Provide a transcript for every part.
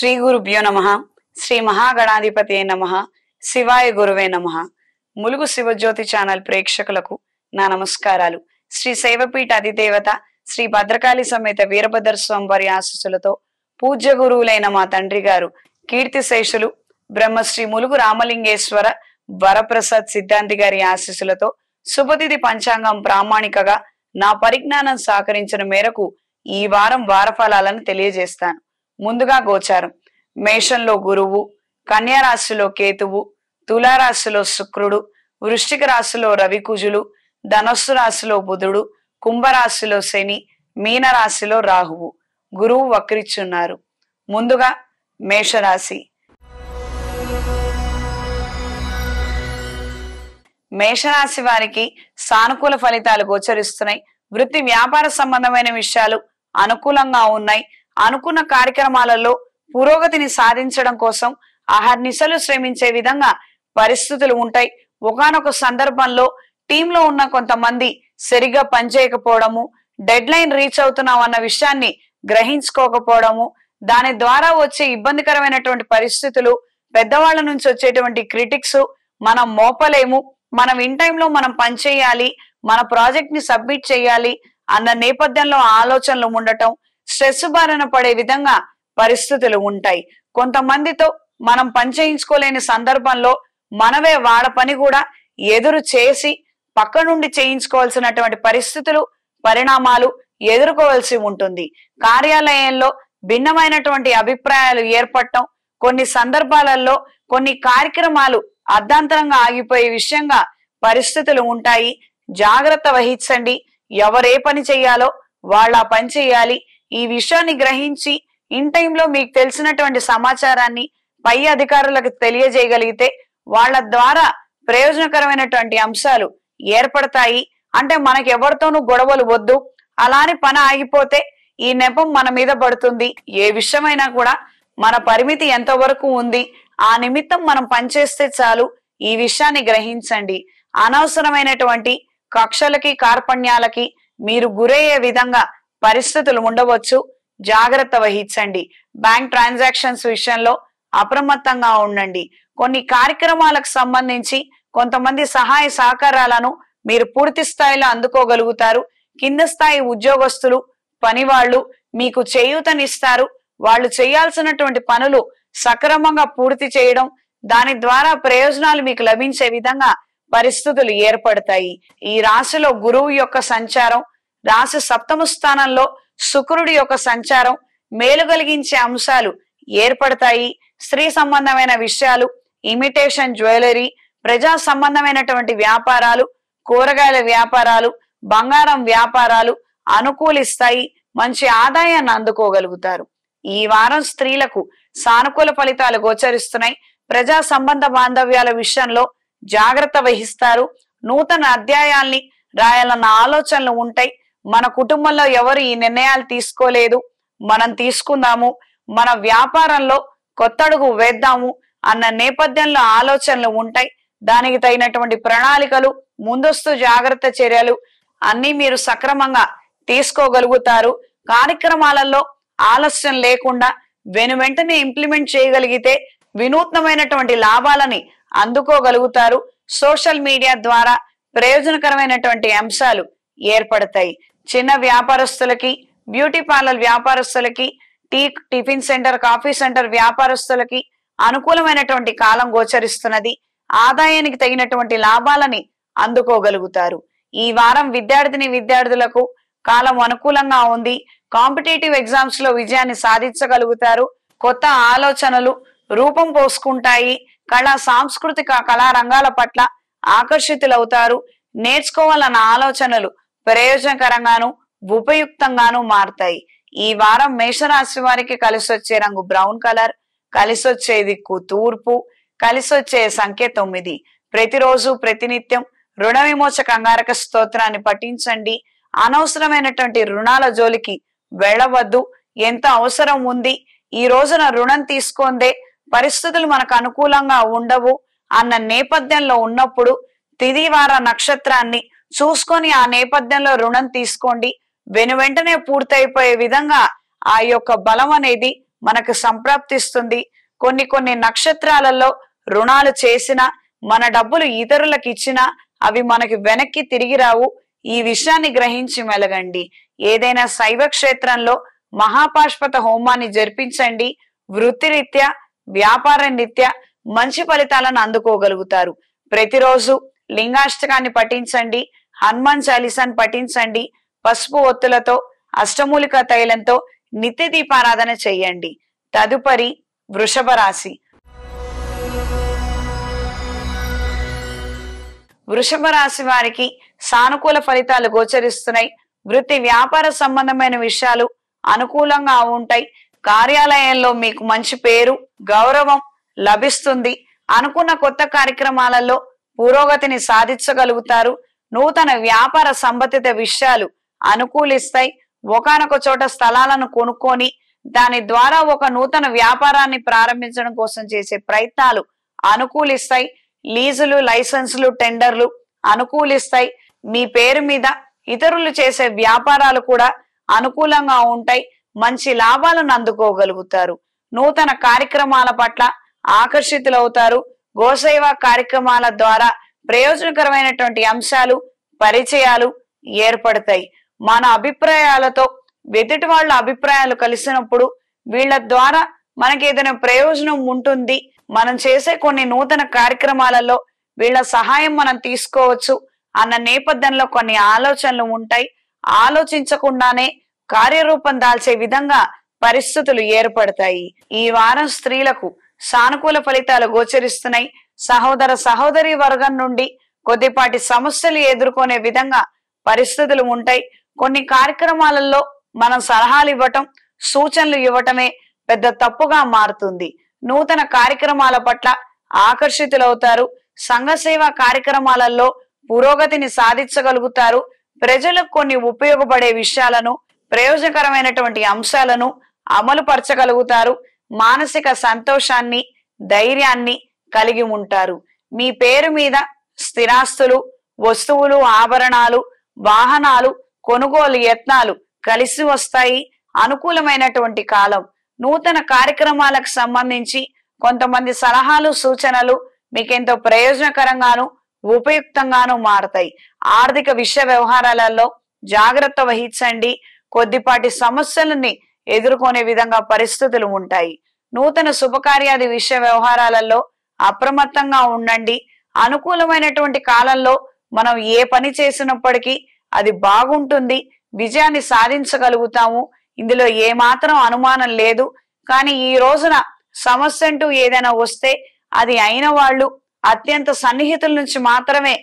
శ్రీ గురుభ్యో నమ శ్రీ మహాగణాధిపతి నమ శివాయ గురువే నమ ములుగు శివజ్యోతి ఛానల్ ప్రేక్షకులకు నా నమస్కారాలు శ్రీ శైవపీఠ అధిదేవత శ్రీ భద్రకాళి సమేత వీరభద్ర స్వామివారి ఆశీస్సులతో పూజ్య గురువులైన మా తండ్రి గారు కీర్తి శేషులు బ్రహ్మశ్రీ ములుగు రామలింగేశ్వర వరప్రసాద్ సిద్ధాంతి గారి ఆశీస్సులతో సుపతిథి పంచాంగం ప్రామాణికగా నా పరిజ్ఞానం సహకరించిన మేరకు ఈ వారం వారఫలాలను తెలియజేస్తాను ముందుగా గోచారం మేషంలో గురువు కన్యారాశిలో కేతువు తులారాశిలో శుక్రుడు వృష్టిక రాశిలో రవికుజులు ధనస్సు రాశిలో బుధుడు కుంభరాశిలో శని మీనరాశిలో రాహువు గురువు వక్రిచ్చున్నారు ముందుగా మేషరాశి మేషరాశి వారికి సానుకూల ఫలితాలు గోచరిస్తున్నాయి వృత్తి వ్యాపార సంబంధమైన విషయాలు అనుకూలంగా ఉన్నాయి అనుకున్న కార్యక్రమాలలో పురోగతిని సాధించడం కోసం అహర్నిశలు శ్రమించే విధంగా పరిస్థితులు ఉంటాయి ఒకనొక సందర్భంలో టీంలో ఉన్న కొంతమంది సరిగా పనిచేయకపోవడము డెడ్ లైన్ రీచ్ అవుతున్నాం అన్న విషయాన్ని గ్రహించుకోకపోవడము దాని ద్వారా వచ్చే ఇబ్బందికరమైనటువంటి పరిస్థితులు పెద్దవాళ్ల నుంచి వచ్చేటువంటి క్రిటిక్స్ మనం మోపలేము మనం ఇన్ టైంలో మనం పనిచేయాలి మన ప్రాజెక్ట్ ని సబ్మిట్ చేయాలి అన్న నేపథ్యంలో ఆలోచనలు ఉండటం స్ట్రెస్ బారిన పడే విధంగా పరిస్థితులు ఉంటాయి కొంతమందితో మనం పనిచేయించుకోలేని సందర్భంలో మనమే వాళ్ళ పని కూడా ఎదురు చేసి పక్క నుండి చేయించుకోవాల్సినటువంటి పరిస్థితులు పరిణామాలు ఎదుర్కోవాల్సి ఉంటుంది కార్యాలయంలో భిన్నమైనటువంటి అభిప్రాయాలు ఏర్పడటం కొన్ని సందర్భాలలో కొన్ని కార్యక్రమాలు అర్ధాంతరంగా ఆగిపోయే విషయంగా పరిస్థితులు ఉంటాయి జాగ్రత్త వహించండి ఎవరే పని చేయాలో వాళ్ళ పని చేయాలి ఈ విషయాన్ని గ్రహించి ఇన్ టైంలో మీకు తెలిసినటువంటి సమాచారాన్ని పై అధికారులకు తెలియజేయగలిగితే వాళ్ళ ద్వారా ప్రయోజనకరమైనటువంటి అంశాలు ఏర్పడతాయి అంటే మనకి ఎవరితోనూ గొడవలు వద్దు అలానే పని ఆగిపోతే ఈ నెపం మన మీద పడుతుంది ఏ విషయమైనా కూడా మన పరిమితి ఎంతవరకు ఉంది ఆ నిమిత్తం మనం పనిచేస్తే చాలు ఈ విషయాన్ని గ్రహించండి అనవసరమైనటువంటి కక్షలకి కార్పణ్యాలకి మీరు గురయ్యే విధంగా పరిస్థితులు ఉండవచ్చు జాగ్రత్త వహించండి బ్యాంక్ ట్రాన్సాక్షన్స్ విషయంలో అప్రమత్తంగా ఉండండి కొన్ని కార్యక్రమాలకు సంబంధించి కొంతమంది సహాయ సహకారాలను మీరు పూర్తి స్థాయిలో అందుకోగలుగుతారు కింద స్థాయి ఉద్యోగస్తులు పనివాళ్లు మీకు చేయూతనిస్తారు వాళ్ళు చేయాల్సినటువంటి పనులు సక్రమంగా పూర్తి చేయడం దాని ద్వారా ప్రయోజనాలు మీకు లభించే విధంగా పరిస్థితులు ఏర్పడతాయి ఈ రాశిలో గురువు యొక్క సంచారం రాశి సప్తమ స్థానంలో శుక్రుడి యొక్క సంచారం మేలు కలిగించే అంశాలు ఏర్పడతాయి స్త్రీ సంబంధమైన విషయాలు ఇమిటేషన్ జ్యువెలరీ ప్రజా సంబంధమైనటువంటి వ్యాపారాలు కూరగాయల వ్యాపారాలు బంగారం వ్యాపారాలు అనుకూలిస్తాయి మంచి ఆదాయాన్ని అందుకోగలుగుతారు ఈ వారం స్త్రీలకు సానుకూల ఫలితాలు గోచరిస్తున్నాయి ప్రజా సంబంధ బాంధవ్యాల విషయంలో జాగ్రత్త వహిస్తారు నూతన అధ్యాయాల్ని రాయాలన్న ఆలోచనలు ఉంటాయి మన కుటుంబంలో ఎవరు ఈ నిర్ణయాలు తీసుకోలేదు మనం తీసుకుందాము మన వ్యాపారంలో కొత్త అడుగు వేద్దాము అన్న నేపథ్యంలో ఆలోచనలు ఉంటాయి దానికి తగినటువంటి ప్రణాళికలు ముందస్తు జాగ్రత్త చర్యలు అన్ని మీరు సక్రమంగా తీసుకోగలుగుతారు కార్యక్రమాలలో ఆలస్యం లేకుండా వెను వెంటనే ఇంప్లిమెంట్ చేయగలిగితే వినూత్నమైనటువంటి లాభాలని అందుకోగలుగుతారు సోషల్ మీడియా ద్వారా ప్రయోజనకరమైనటువంటి అంశాలు ఏర్పడతాయి చిన్న వ్యాపారస్తులకి బ్యూటీ పార్లర్ వ్యాపారస్తులకి tea tiffin centre coffee centre వ్యాపారస్తులకి అనుకూలమైనటువంటి కాలం గోచరిస్తున్నది ఆదాయానికి తగినటువంటి లాభాలని అందుకోగలుగుతారు ఈ వారం విద్యార్థిని విద్యార్థులకు కాలం అనుకూలంగా ఉంది కాంపిటేటివ్ ఎగ్జామ్స్ లో విజయాన్ని సాధించగలుగుతారు కొత్త ఆలోచనలు రూపం పోసుకుంటాయి కళా సాంస్కృతిక కళారంగాల పట్ల ఆకర్షితులవుతారు నేర్చుకోవాలన్న ఆలోచనలు ప్రయోజనకరంగాను ఉపయుక్తంగాను మారుతాయి ఈ వారం మేషరాశి వారికి వచ్చే రంగు బ్రౌన్ కలర్ వచ్చే దిక్కు తూర్పు కలిసి వచ్చే సంఖ్య తొమ్మిది ప్రతిరోజు ప్రతినిత్యం రుణ విమోచ కంగారక స్తోత్రాన్ని పఠించండి అనవసరమైనటువంటి రుణాల జోలికి వెళ్ళవద్దు ఎంత అవసరం ఉంది ఈ రోజున రుణం తీసుకుందే పరిస్థితులు మనకు అనుకూలంగా ఉండవు అన్న నేపథ్యంలో ఉన్నప్పుడు తిదివార నక్షత్రాన్ని చూసుకొని ఆ నేపథ్యంలో రుణం తీసుకోండి వెను వెంటనే పూర్తయిపోయే విధంగా ఆ యొక్క బలం అనేది మనకు సంప్రాప్తిస్తుంది కొన్ని కొన్ని నక్షత్రాలలో రుణాలు చేసిన మన డబ్బులు ఇతరులకు ఇచ్చినా అవి మనకి వెనక్కి తిరిగి రావు ఈ విషయాన్ని గ్రహించి మెలగండి ఏదైనా శైవ క్షేత్రంలో మహాపాష్పత హోమాన్ని జరిపించండి వృత్తిరీత్యా వ్యాపార రీత్యా మంచి ఫలితాలను అందుకోగలుగుతారు ప్రతిరోజు లింగాష్టకాన్ని పఠించండి హనుమాన్ చాలీసాను పఠించండి పసుపు ఒత్తులతో అష్టమూలిక తైలంతో నిత్య దీపారాధన చేయండి తదుపరి వృషభ రాశి వృషభ రాశి వారికి సానుకూల ఫలితాలు గోచరిస్తున్నాయి వృత్తి వ్యాపార సంబంధమైన విషయాలు అనుకూలంగా ఉంటాయి కార్యాలయంలో మీకు మంచి పేరు గౌరవం లభిస్తుంది అనుకున్న కొత్త కార్యక్రమాలలో పురోగతిని సాధించగలుగుతారు నూతన వ్యాపార సంబంధిత విషయాలు అనుకూలిస్తాయి ఒకనొక చోట స్థలాలను కొనుక్కొని దాని ద్వారా ఒక నూతన వ్యాపారాన్ని ప్రారంభించడం కోసం చేసే ప్రయత్నాలు అనుకూలిస్తాయి లీజులు లైసెన్సులు టెండర్లు అనుకూలిస్తాయి మీ పేరు మీద ఇతరులు చేసే వ్యాపారాలు కూడా అనుకూలంగా ఉంటాయి మంచి లాభాలను అందుకోగలుగుతారు నూతన కార్యక్రమాల పట్ల ఆకర్షితులవుతారు గోసేవ కార్యక్రమాల ద్వారా ప్రయోజనకరమైనటువంటి అంశాలు పరిచయాలు ఏర్పడతాయి మన అభిప్రాయాలతో వెదుటి వాళ్ళ అభిప్రాయాలు కలిసినప్పుడు వీళ్ళ ద్వారా మనకి ఏదైనా ప్రయోజనం ఉంటుంది మనం చేసే కొన్ని నూతన కార్యక్రమాలలో వీళ్ళ సహాయం మనం తీసుకోవచ్చు అన్న నేపథ్యంలో కొన్ని ఆలోచనలు ఉంటాయి ఆలోచించకుండానే కార్యరూపం దాల్చే విధంగా పరిస్థితులు ఏర్పడతాయి ఈ వారం స్త్రీలకు సానుకూల ఫలితాలు గోచరిస్తున్నాయి సహోదర సహోదరి వర్గం నుండి కొద్దిపాటి సమస్యలు ఎదుర్కొనే విధంగా పరిస్థితులు ఉంటాయి కొన్ని కార్యక్రమాలలో మనం సలహాలు ఇవ్వటం సూచనలు ఇవ్వటమే పెద్ద తప్పుగా మారుతుంది నూతన కార్యక్రమాల పట్ల ఆకర్షితులవుతారు సంఘ సేవా కార్యక్రమాలలో పురోగతిని సాధించగలుగుతారు ప్రజలకు కొన్ని ఉపయోగపడే విషయాలను ప్రయోజనకరమైనటువంటి అంశాలను అమలు పరచగలుగుతారు మానసిక సంతోషాన్ని ధైర్యాన్ని కలిగి ఉంటారు మీ పేరు మీద స్థిరాస్తులు వస్తువులు ఆభరణాలు వాహనాలు కొనుగోలు యత్నాలు కలిసి వస్తాయి అనుకూలమైనటువంటి కాలం నూతన కార్యక్రమాలకు సంబంధించి కొంతమంది సలహాలు సూచనలు మీకెంతో ప్రయోజనకరంగాను ఉపయుక్తంగాను మారతాయి ఆర్థిక విషయ వ్యవహారాలలో జాగ్రత్త వహించండి కొద్దిపాటి సమస్యలని ఎదుర్కొనే విధంగా పరిస్థితులు ఉంటాయి నూతన శుభకార్యాది విషయ వ్యవహారాలలో అప్రమత్తంగా ఉండండి అనుకూలమైనటువంటి కాలంలో మనం ఏ పని చేసినప్పటికీ అది బాగుంటుంది విజయాన్ని సాధించగలుగుతాము ఇందులో ఏమాత్రం అనుమానం లేదు కానీ ఈ రోజున సమస్య అంటూ ఏదైనా వస్తే అది అయిన వాళ్ళు అత్యంత సన్నిహితుల నుంచి మాత్రమే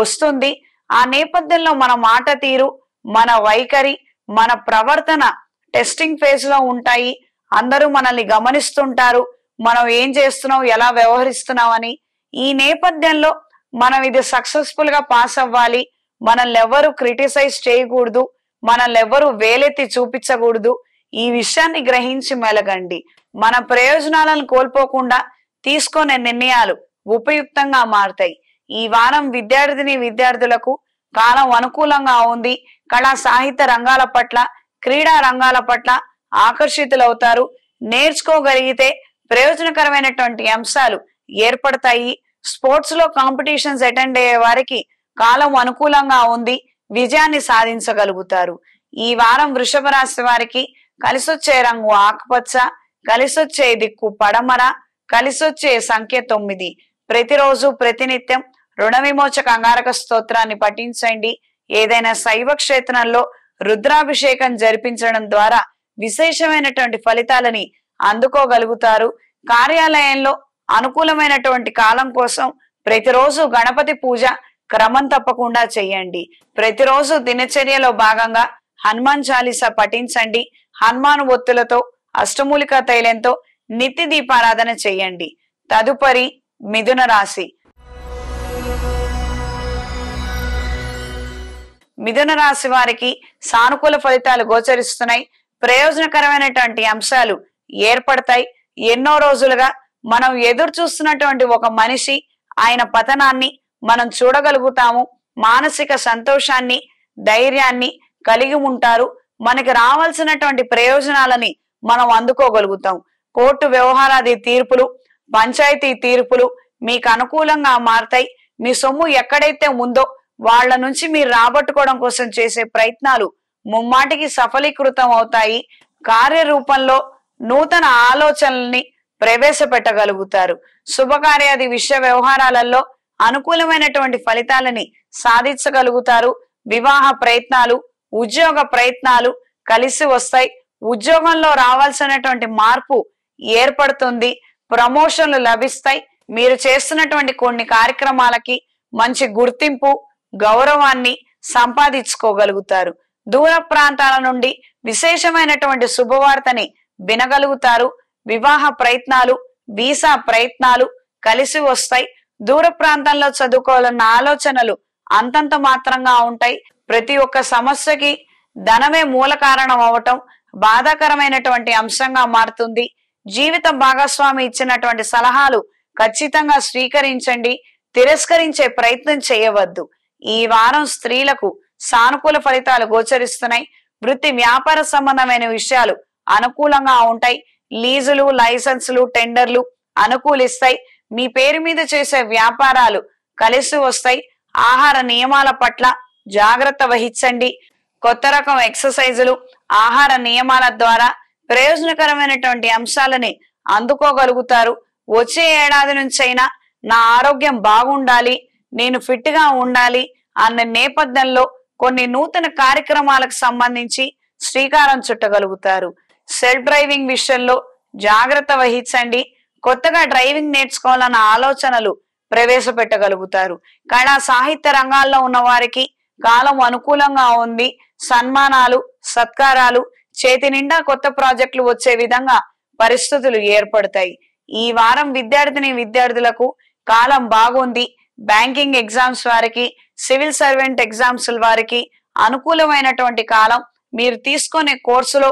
వస్తుంది ఆ నేపథ్యంలో మన మాట తీరు మన వైఖరి మన ప్రవర్తన టెస్టింగ్ ఫేజ్ లో ఉంటాయి అందరూ మనల్ని గమనిస్తుంటారు మనం ఏం చేస్తున్నాం ఎలా వ్యవహరిస్తున్నాం అని ఈ నేపథ్యంలో మనం ఇది సక్సెస్ఫుల్ గా పాస్ అవ్వాలి మనల్ని ఎవరు క్రిటిసైజ్ చేయకూడదు మనల్ని ఎవరు వేలెత్తి చూపించకూడదు ఈ విషయాన్ని గ్రహించి మెలగండి మన ప్రయోజనాలను కోల్పోకుండా తీసుకునే నిర్ణయాలు ఉపయుక్తంగా మారుతాయి ఈ వారం విద్యార్థిని విద్యార్థులకు కాలం అనుకూలంగా ఉంది కళా సాహిత్య రంగాల పట్ల క్రీడా రంగాల పట్ల ఆకర్షితులవుతారు నేర్చుకోగలిగితే ప్రయోజనకరమైనటువంటి అంశాలు ఏర్పడతాయి స్పోర్ట్స్ లో కాంపిటీషన్స్ అటెండ్ అయ్యే వారికి కాలం అనుకూలంగా ఉంది విజయాన్ని సాధించగలుగుతారు ఈ వారం వృషభ రాశి వారికి కలిసొచ్చే రంగు ఆకుపచ్చ కలిసొచ్చే దిక్కు పడమర కలిసొచ్చే సంఖ్య తొమ్మిది ప్రతిరోజు ప్రతినిత్యం రుణ విమోచక అంగారక స్తోత్రాన్ని పఠించండి ఏదైనా శైవ క్షేత్రంలో రుద్రాభిషేకం జరిపించడం ద్వారా విశేషమైనటువంటి ఫలితాలని అందుకోగలుగుతారు కార్యాలయంలో అనుకూలమైనటువంటి కాలం కోసం ప్రతిరోజు గణపతి పూజ క్రమం తప్పకుండా చేయండి ప్రతిరోజు దినచర్యలో భాగంగా హనుమాన్ చాలీస పఠించండి హనుమాను ఒత్తులతో అష్టమూలిక తైలంతో నిత్య దీపారాధన చేయండి తదుపరి మిథున రాశి మిథున రాశి వారికి సానుకూల ఫలితాలు గోచరిస్తున్నాయి ప్రయోజనకరమైనటువంటి అంశాలు ఏర్పడతాయి ఎన్నో రోజులుగా మనం ఎదురు చూస్తున్నటువంటి ఒక మనిషి ఆయన పతనాన్ని మనం చూడగలుగుతాము మానసిక సంతోషాన్ని ధైర్యాన్ని కలిగి ఉంటారు మనకి రావాల్సినటువంటి ప్రయోజనాలని మనం అందుకోగలుగుతాం కోర్టు వ్యవహారాది తీర్పులు పంచాయతీ తీర్పులు మీకు అనుకూలంగా మారతాయి మీ సొమ్ము ఎక్కడైతే ఉందో వాళ్ల నుంచి మీరు రాబట్టుకోవడం కోసం చేసే ప్రయత్నాలు ముమ్మాటికి సఫలీకృతం అవుతాయి కార్యరూపంలో నూతన ఆలోచనల్ని ప్రవేశపెట్టగలుగుతారు శుభకార్యాది విషయ వ్యవహారాలలో అనుకూలమైనటువంటి ఫలితాలని సాధించగలుగుతారు వివాహ ప్రయత్నాలు ఉద్యోగ ప్రయత్నాలు కలిసి వస్తాయి ఉద్యోగంలో రావాల్సినటువంటి మార్పు ఏర్పడుతుంది ప్రమోషన్లు లభిస్తాయి మీరు చేస్తున్నటువంటి కొన్ని కార్యక్రమాలకి మంచి గుర్తింపు గౌరవాన్ని సంపాదించుకోగలుగుతారు దూర ప్రాంతాల నుండి విశేషమైనటువంటి శుభవార్తని వినగలుగుతారు వివాహ ప్రయత్నాలు వీసా ప్రయత్నాలు కలిసి వస్తాయి దూర ప్రాంతంలో చదువుకోవాలన్న ఆలోచనలు అంతంత మాత్రంగా ఉంటాయి ప్రతి ఒక్క సమస్యకి ధనమే మూల కారణం అవటం బాధాకరమైనటువంటి అంశంగా మారుతుంది జీవిత భాగస్వామి ఇచ్చినటువంటి సలహాలు ఖచ్చితంగా స్వీకరించండి తిరస్కరించే ప్రయత్నం చేయవద్దు ఈ వారం స్త్రీలకు సానుకూల ఫలితాలు గోచరిస్తున్నాయి వృత్తి వ్యాపార సంబంధమైన విషయాలు అనుకూలంగా ఉంటాయి లీజులు లైసెన్సులు టెండర్లు అనుకూలిస్తాయి మీ పేరు మీద చేసే వ్యాపారాలు కలిసి వస్తాయి ఆహార నియమాల పట్ల జాగ్రత్త వహించండి కొత్త రకం ఎక్సర్సైజులు ఆహార నియమాల ద్వారా ప్రయోజనకరమైనటువంటి అంశాలని అందుకోగలుగుతారు వచ్చే ఏడాది నుంచైనా నా ఆరోగ్యం బాగుండాలి నేను ఫిట్ గా ఉండాలి అన్న నేపథ్యంలో కొన్ని నూతన కార్యక్రమాలకు సంబంధించి శ్రీకారం చుట్టగలుగుతారు సెల్ఫ్ డ్రైవింగ్ విషయంలో జాగ్రత్త వహించండి కొత్తగా డ్రైవింగ్ నేర్చుకోవాలన్న ఆలోచనలు ప్రవేశపెట్టగలుగుతారు కళా సాహిత్య రంగాల్లో ఉన్న వారికి కాలం అనుకూలంగా ఉంది సన్మానాలు సత్కారాలు చేతి నిండా కొత్త ప్రాజెక్టులు వచ్చే విధంగా పరిస్థితులు ఏర్పడతాయి ఈ వారం విద్యార్థిని విద్యార్థులకు కాలం బాగుంది బ్యాంకింగ్ ఎగ్జామ్స్ వారికి సివిల్ సర్వెంట్ ఎగ్జామ్స్ వారికి అనుకూలమైనటువంటి కాలం మీరు తీసుకునే కోర్సులో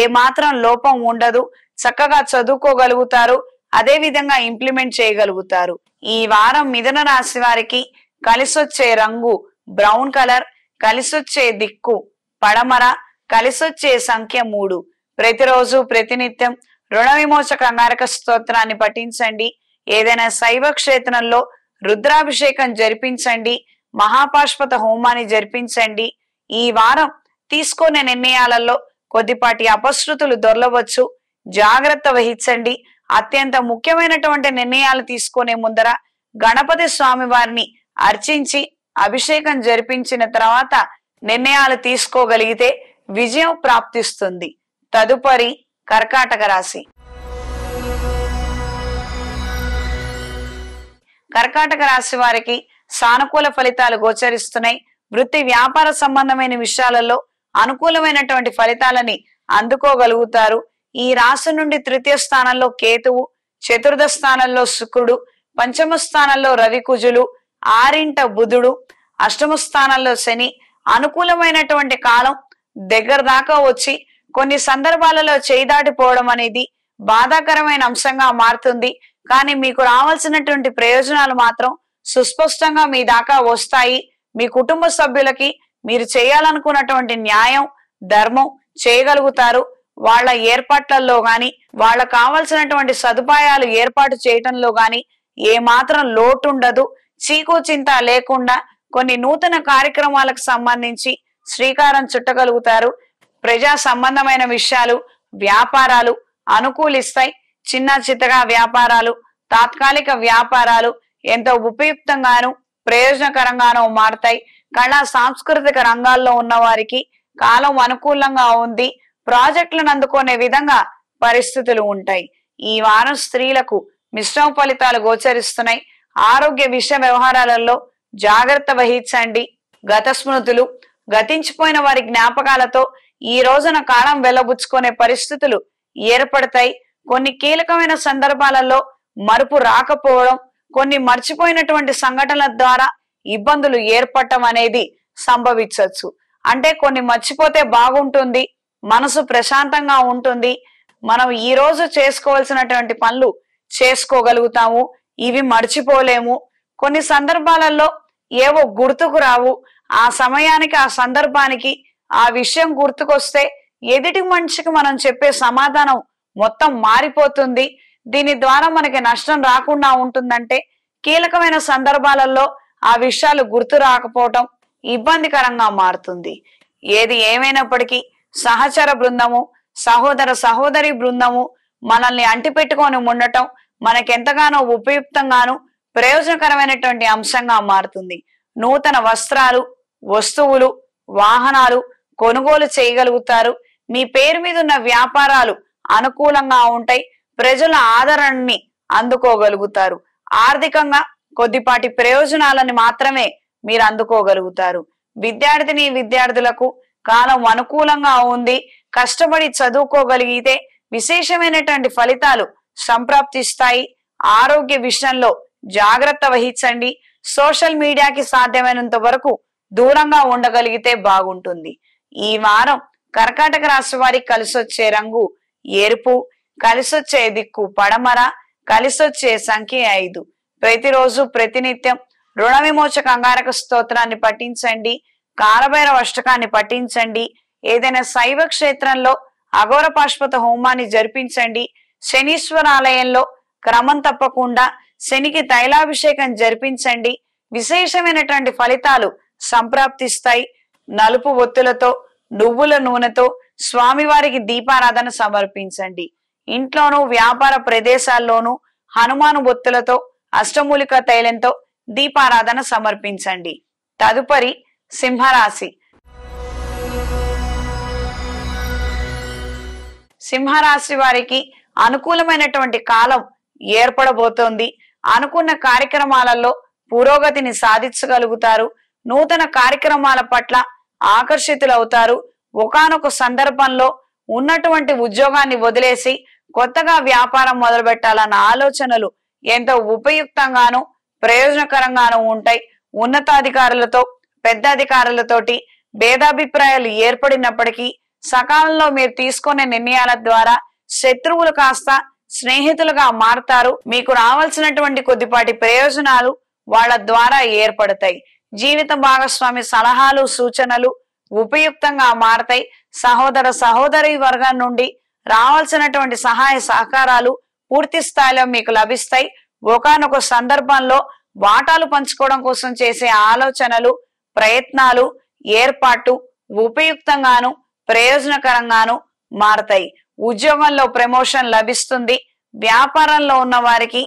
ఏమాత్రం లోపం ఉండదు చక్కగా చదువుకోగలుగుతారు అదే విధంగా ఇంప్లిమెంట్ చేయగలుగుతారు ఈ వారం మిథున రాశి వారికి కలిసొచ్చే రంగు బ్రౌన్ కలర్ కలిసొచ్చే దిక్కు పడమర కలిసొచ్చే సంఖ్య మూడు ప్రతిరోజు ప్రతినిత్యం రుణ విమోచక నరక స్తోత్రాన్ని పఠించండి ఏదైనా శైవ క్షేత్రంలో రుద్రాభిషేకం జరిపించండి మహాపాష్పత హోమాన్ని జరిపించండి ఈ వారం తీసుకునే నిర్ణయాలలో కొద్దిపాటి అపశృతులు దొరలవచ్చు జాగ్రత్త వహించండి అత్యంత ముఖ్యమైనటువంటి నిర్ణయాలు తీసుకునే ముందర గణపతి స్వామి వారిని అర్చించి అభిషేకం జరిపించిన తర్వాత నిర్ణయాలు తీసుకోగలిగితే విజయం ప్రాప్తిస్తుంది తదుపరి కర్కాటక రాశి కర్కాటక రాశి వారికి సానుకూల ఫలితాలు గోచరిస్తున్నాయి వృత్తి వ్యాపార సంబంధమైన విషయాలలో అనుకూలమైనటువంటి ఫలితాలని అందుకోగలుగుతారు ఈ రాశి నుండి తృతీయ స్థానంలో కేతువు చతుర్థ స్థానంలో శుక్రుడు పంచమ స్థానంలో రవికుజులు ఆరింట బుధుడు అష్టమ స్థానంలో శని అనుకూలమైనటువంటి కాలం దగ్గర దాకా వచ్చి కొన్ని సందర్భాలలో చేయిదాటిపోవడం అనేది బాధాకరమైన అంశంగా మారుతుంది కానీ మీకు రావాల్సినటువంటి ప్రయోజనాలు మాత్రం సుస్పష్టంగా మీ దాకా వస్తాయి మీ కుటుంబ సభ్యులకి మీరు చేయాలనుకున్నటువంటి న్యాయం ధర్మం చేయగలుగుతారు వాళ్ళ ఏర్పాట్లలో గాని వాళ్ళ కావలసినటువంటి సదుపాయాలు ఏర్పాటు చేయటంలో గాని ఏమాత్రం ఉండదు చీకు చింత లేకుండా కొన్ని నూతన కార్యక్రమాలకు సంబంధించి శ్రీకారం చుట్టగలుగుతారు ప్రజా సంబంధమైన విషయాలు వ్యాపారాలు అనుకూలిస్తాయి చిన్న చిత్తగా వ్యాపారాలు తాత్కాలిక వ్యాపారాలు ఎంతో ఉపయుక్తంగాను ప్రయోజనకరంగానో మారతాయి కళా సాంస్కృతిక రంగాల్లో ఉన్న వారికి కాలం అనుకూలంగా ఉంది ప్రాజెక్టులను అందుకునే విధంగా పరిస్థితులు ఉంటాయి ఈ వారం స్త్రీలకు మిశ్రమ ఫలితాలు గోచరిస్తున్నాయి ఆరోగ్య విషయ వ్యవహారాలలో జాగ్రత్త వహించండి గత స్మృతులు గతించిపోయిన వారి జ్ఞాపకాలతో ఈ రోజున కాలం వెలబుచ్చుకునే పరిస్థితులు ఏర్పడతాయి కొన్ని కీలకమైన సందర్భాలలో మరుపు రాకపోవడం కొన్ని మర్చిపోయినటువంటి సంఘటనల ద్వారా ఇబ్బందులు ఏర్పడటం అనేది సంభవించవచ్చు అంటే కొన్ని మర్చిపోతే బాగుంటుంది మనసు ప్రశాంతంగా ఉంటుంది మనం ఈ రోజు చేసుకోవాల్సినటువంటి పనులు చేసుకోగలుగుతాము ఇవి మర్చిపోలేము కొన్ని సందర్భాలలో ఏవో గుర్తుకు రావు ఆ సమయానికి ఆ సందర్భానికి ఆ విషయం గుర్తుకొస్తే ఎదుటి మనిషికి మనం చెప్పే సమాధానం మొత్తం మారిపోతుంది దీని ద్వారా మనకి నష్టం రాకుండా ఉంటుందంటే కీలకమైన సందర్భాలలో ఆ విషయాలు గుర్తు రాకపోవటం ఇబ్బందికరంగా మారుతుంది ఏది ఏమైనప్పటికీ సహచర బృందము సహోదర సహోదరి బృందము మనల్ని అంటిపెట్టుకొని ఉండటం మనకెంతగానో ఉపయుక్తంగాను ప్రయోజనకరమైనటువంటి అంశంగా మారుతుంది నూతన వస్త్రాలు వస్తువులు వాహనాలు కొనుగోలు చేయగలుగుతారు మీ పేరు మీద ఉన్న వ్యాపారాలు అనుకూలంగా ఉంటాయి ప్రజల ఆదరణని అందుకోగలుగుతారు ఆర్థికంగా కొద్దిపాటి ప్రయోజనాలను మాత్రమే మీరు అందుకోగలుగుతారు విద్యార్థిని విద్యార్థులకు కాలం అనుకూలంగా ఉంది కష్టపడి చదువుకోగలిగితే విశేషమైనటువంటి ఫలితాలు సంప్రాప్తిస్తాయి ఆరోగ్య విషయంలో జాగ్రత్త వహించండి సోషల్ మీడియాకి సాధ్యమైనంత వరకు దూరంగా ఉండగలిగితే బాగుంటుంది ఈ వారం కర్కాటక రాష్ట్ర వారికి కలిసొచ్చే రంగు ఎరుపు కలిసొచ్చే దిక్కు పడమర కలిసొచ్చే సంఖ్య ఐదు ప్రతిరోజు ప్రతినిత్యం రుణ విమోచ కంగారక స్తోత్రాన్ని పఠించండి కాలభైర అష్టకాన్ని పఠించండి ఏదైనా శైవ క్షేత్రంలో అఘోర పాశ్వత హోమాన్ని జరిపించండి శనీశ్వర ఆలయంలో క్రమం తప్పకుండా శనికి తైలాభిషేకం జరిపించండి విశేషమైనటువంటి ఫలితాలు సంప్రాప్తిస్తాయి నలుపు ఒత్తులతో నువ్వుల నూనెతో స్వామివారికి దీపారాధన సమర్పించండి ఇంట్లోనూ వ్యాపార ప్రదేశాల్లోనూ హనుమాను బొత్తులతో అష్టమూలిక తైలంతో దీపారాధన సమర్పించండి తదుపరి సింహరాశి సింహరాశి వారికి అనుకూలమైనటువంటి కాలం ఏర్పడబోతోంది అనుకున్న కార్యక్రమాలలో పురోగతిని సాధించగలుగుతారు నూతన కార్యక్రమాల పట్ల ఆకర్షితులవుతారు ఒకనొక సందర్భంలో ఉన్నటువంటి ఉద్యోగాన్ని వదిలేసి కొత్తగా వ్యాపారం మొదలుపెట్టాలన్న ఆలోచనలు ఎంతో ఉపయుక్తంగాను ప్రయోజనకరంగాను ఉంటాయి ఉన్నతాధికారులతో పెద్ద అధికారులతోటి భేదాభిప్రాయాలు ఏర్పడినప్పటికీ సకాలంలో మీరు తీసుకునే నిర్ణయాల ద్వారా శత్రువులు కాస్త స్నేహితులుగా మారుతారు మీకు రావాల్సినటువంటి కొద్దిపాటి ప్రయోజనాలు వాళ్ళ ద్వారా ఏర్పడతాయి జీవిత భాగస్వామి సలహాలు సూచనలు ఉపయుక్తంగా మారతాయి సహోదర సహోదరి వర్గం నుండి రావాల్సినటువంటి సహాయ సహకారాలు పూర్తి స్థాయిలో మీకు లభిస్తాయి ఒకనొక సందర్భంలో వాటాలు పంచుకోవడం కోసం చేసే ఆలోచనలు ప్రయత్నాలు ఏర్పాటు ఉపయుక్తంగాను ప్రయోజనకరంగాను మారతాయి ఉద్యోగంలో ప్రమోషన్ లభిస్తుంది వ్యాపారంలో ఉన్న వారికి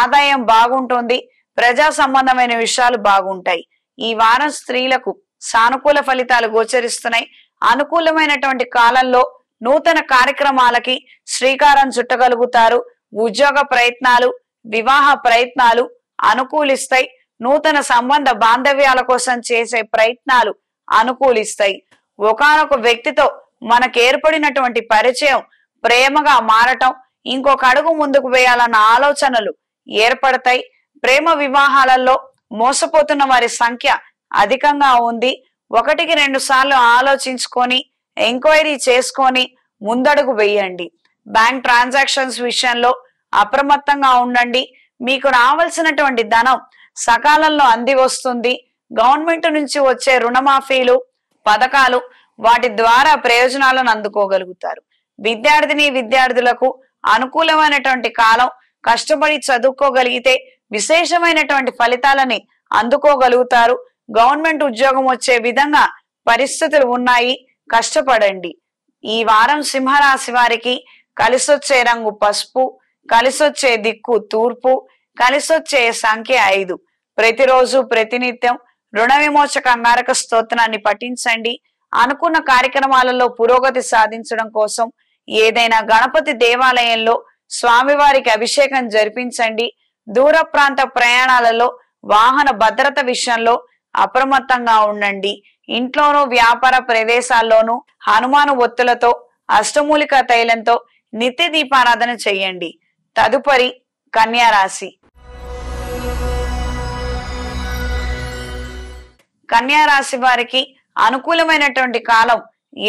ఆదాయం బాగుంటుంది ప్రజా సంబంధమైన విషయాలు బాగుంటాయి ఈ వారం స్త్రీలకు సానుకూల ఫలితాలు గోచరిస్తున్నాయి అనుకూలమైనటువంటి కాలంలో నూతన కార్యక్రమాలకి శ్రీకారం చుట్టగలుగుతారు ఉద్యోగ ప్రయత్నాలు వివాహ ప్రయత్నాలు అనుకూలిస్తాయి నూతన సంబంధ బాంధవ్యాల కోసం చేసే ప్రయత్నాలు అనుకూలిస్తాయి ఒకనొక వ్యక్తితో మనకు ఏర్పడినటువంటి పరిచయం ప్రేమగా మారటం ఇంకొక అడుగు ముందుకు వేయాలన్న ఆలోచనలు ఏర్పడతాయి ప్రేమ వివాహాలలో మోసపోతున్న వారి సంఖ్య అధికంగా ఉంది ఒకటికి రెండు సార్లు ఆలోచించుకొని ఎంక్వైరీ చేసుకొని ముందడుగు వేయండి బ్యాంక్ ట్రాన్సాక్షన్స్ విషయంలో అప్రమత్తంగా ఉండండి మీకు రావాల్సినటువంటి ధనం సకాలంలో అంది వస్తుంది గవర్నమెంట్ నుంచి వచ్చే రుణమాఫీలు పథకాలు వాటి ద్వారా ప్రయోజనాలను అందుకోగలుగుతారు విద్యార్థిని విద్యార్థులకు అనుకూలమైనటువంటి కాలం కష్టపడి చదువుకోగలిగితే విశేషమైనటువంటి ఫలితాలని అందుకోగలుగుతారు గవర్నమెంట్ ఉద్యోగం వచ్చే విధంగా పరిస్థితులు ఉన్నాయి కష్టపడండి ఈ వారం సింహరాశి వారికి కలిసొచ్చే రంగు పసుపు కలిసొచ్చే దిక్కు తూర్పు కలిసొచ్చే సంఖ్య ఐదు ప్రతిరోజు ప్రతినిత్యం రుణ విమోచక అంగారక స్తోత్రాన్ని పఠించండి అనుకున్న కార్యక్రమాలలో పురోగతి సాధించడం కోసం ఏదైనా గణపతి దేవాలయంలో స్వామివారికి అభిషేకం జరిపించండి దూర ప్రాంత ప్రయాణాలలో వాహన భద్రత విషయంలో అప్రమత్తంగా ఉండండి ఇంట్లోనూ వ్యాపార ప్రదేశాల్లోనూ హనుమాను ఒత్తులతో అష్టమూలిక తైలంతో నిత్య దీపారాధన చేయండి తదుపరి కన్యారాశి రాశి వారికి అనుకూలమైనటువంటి కాలం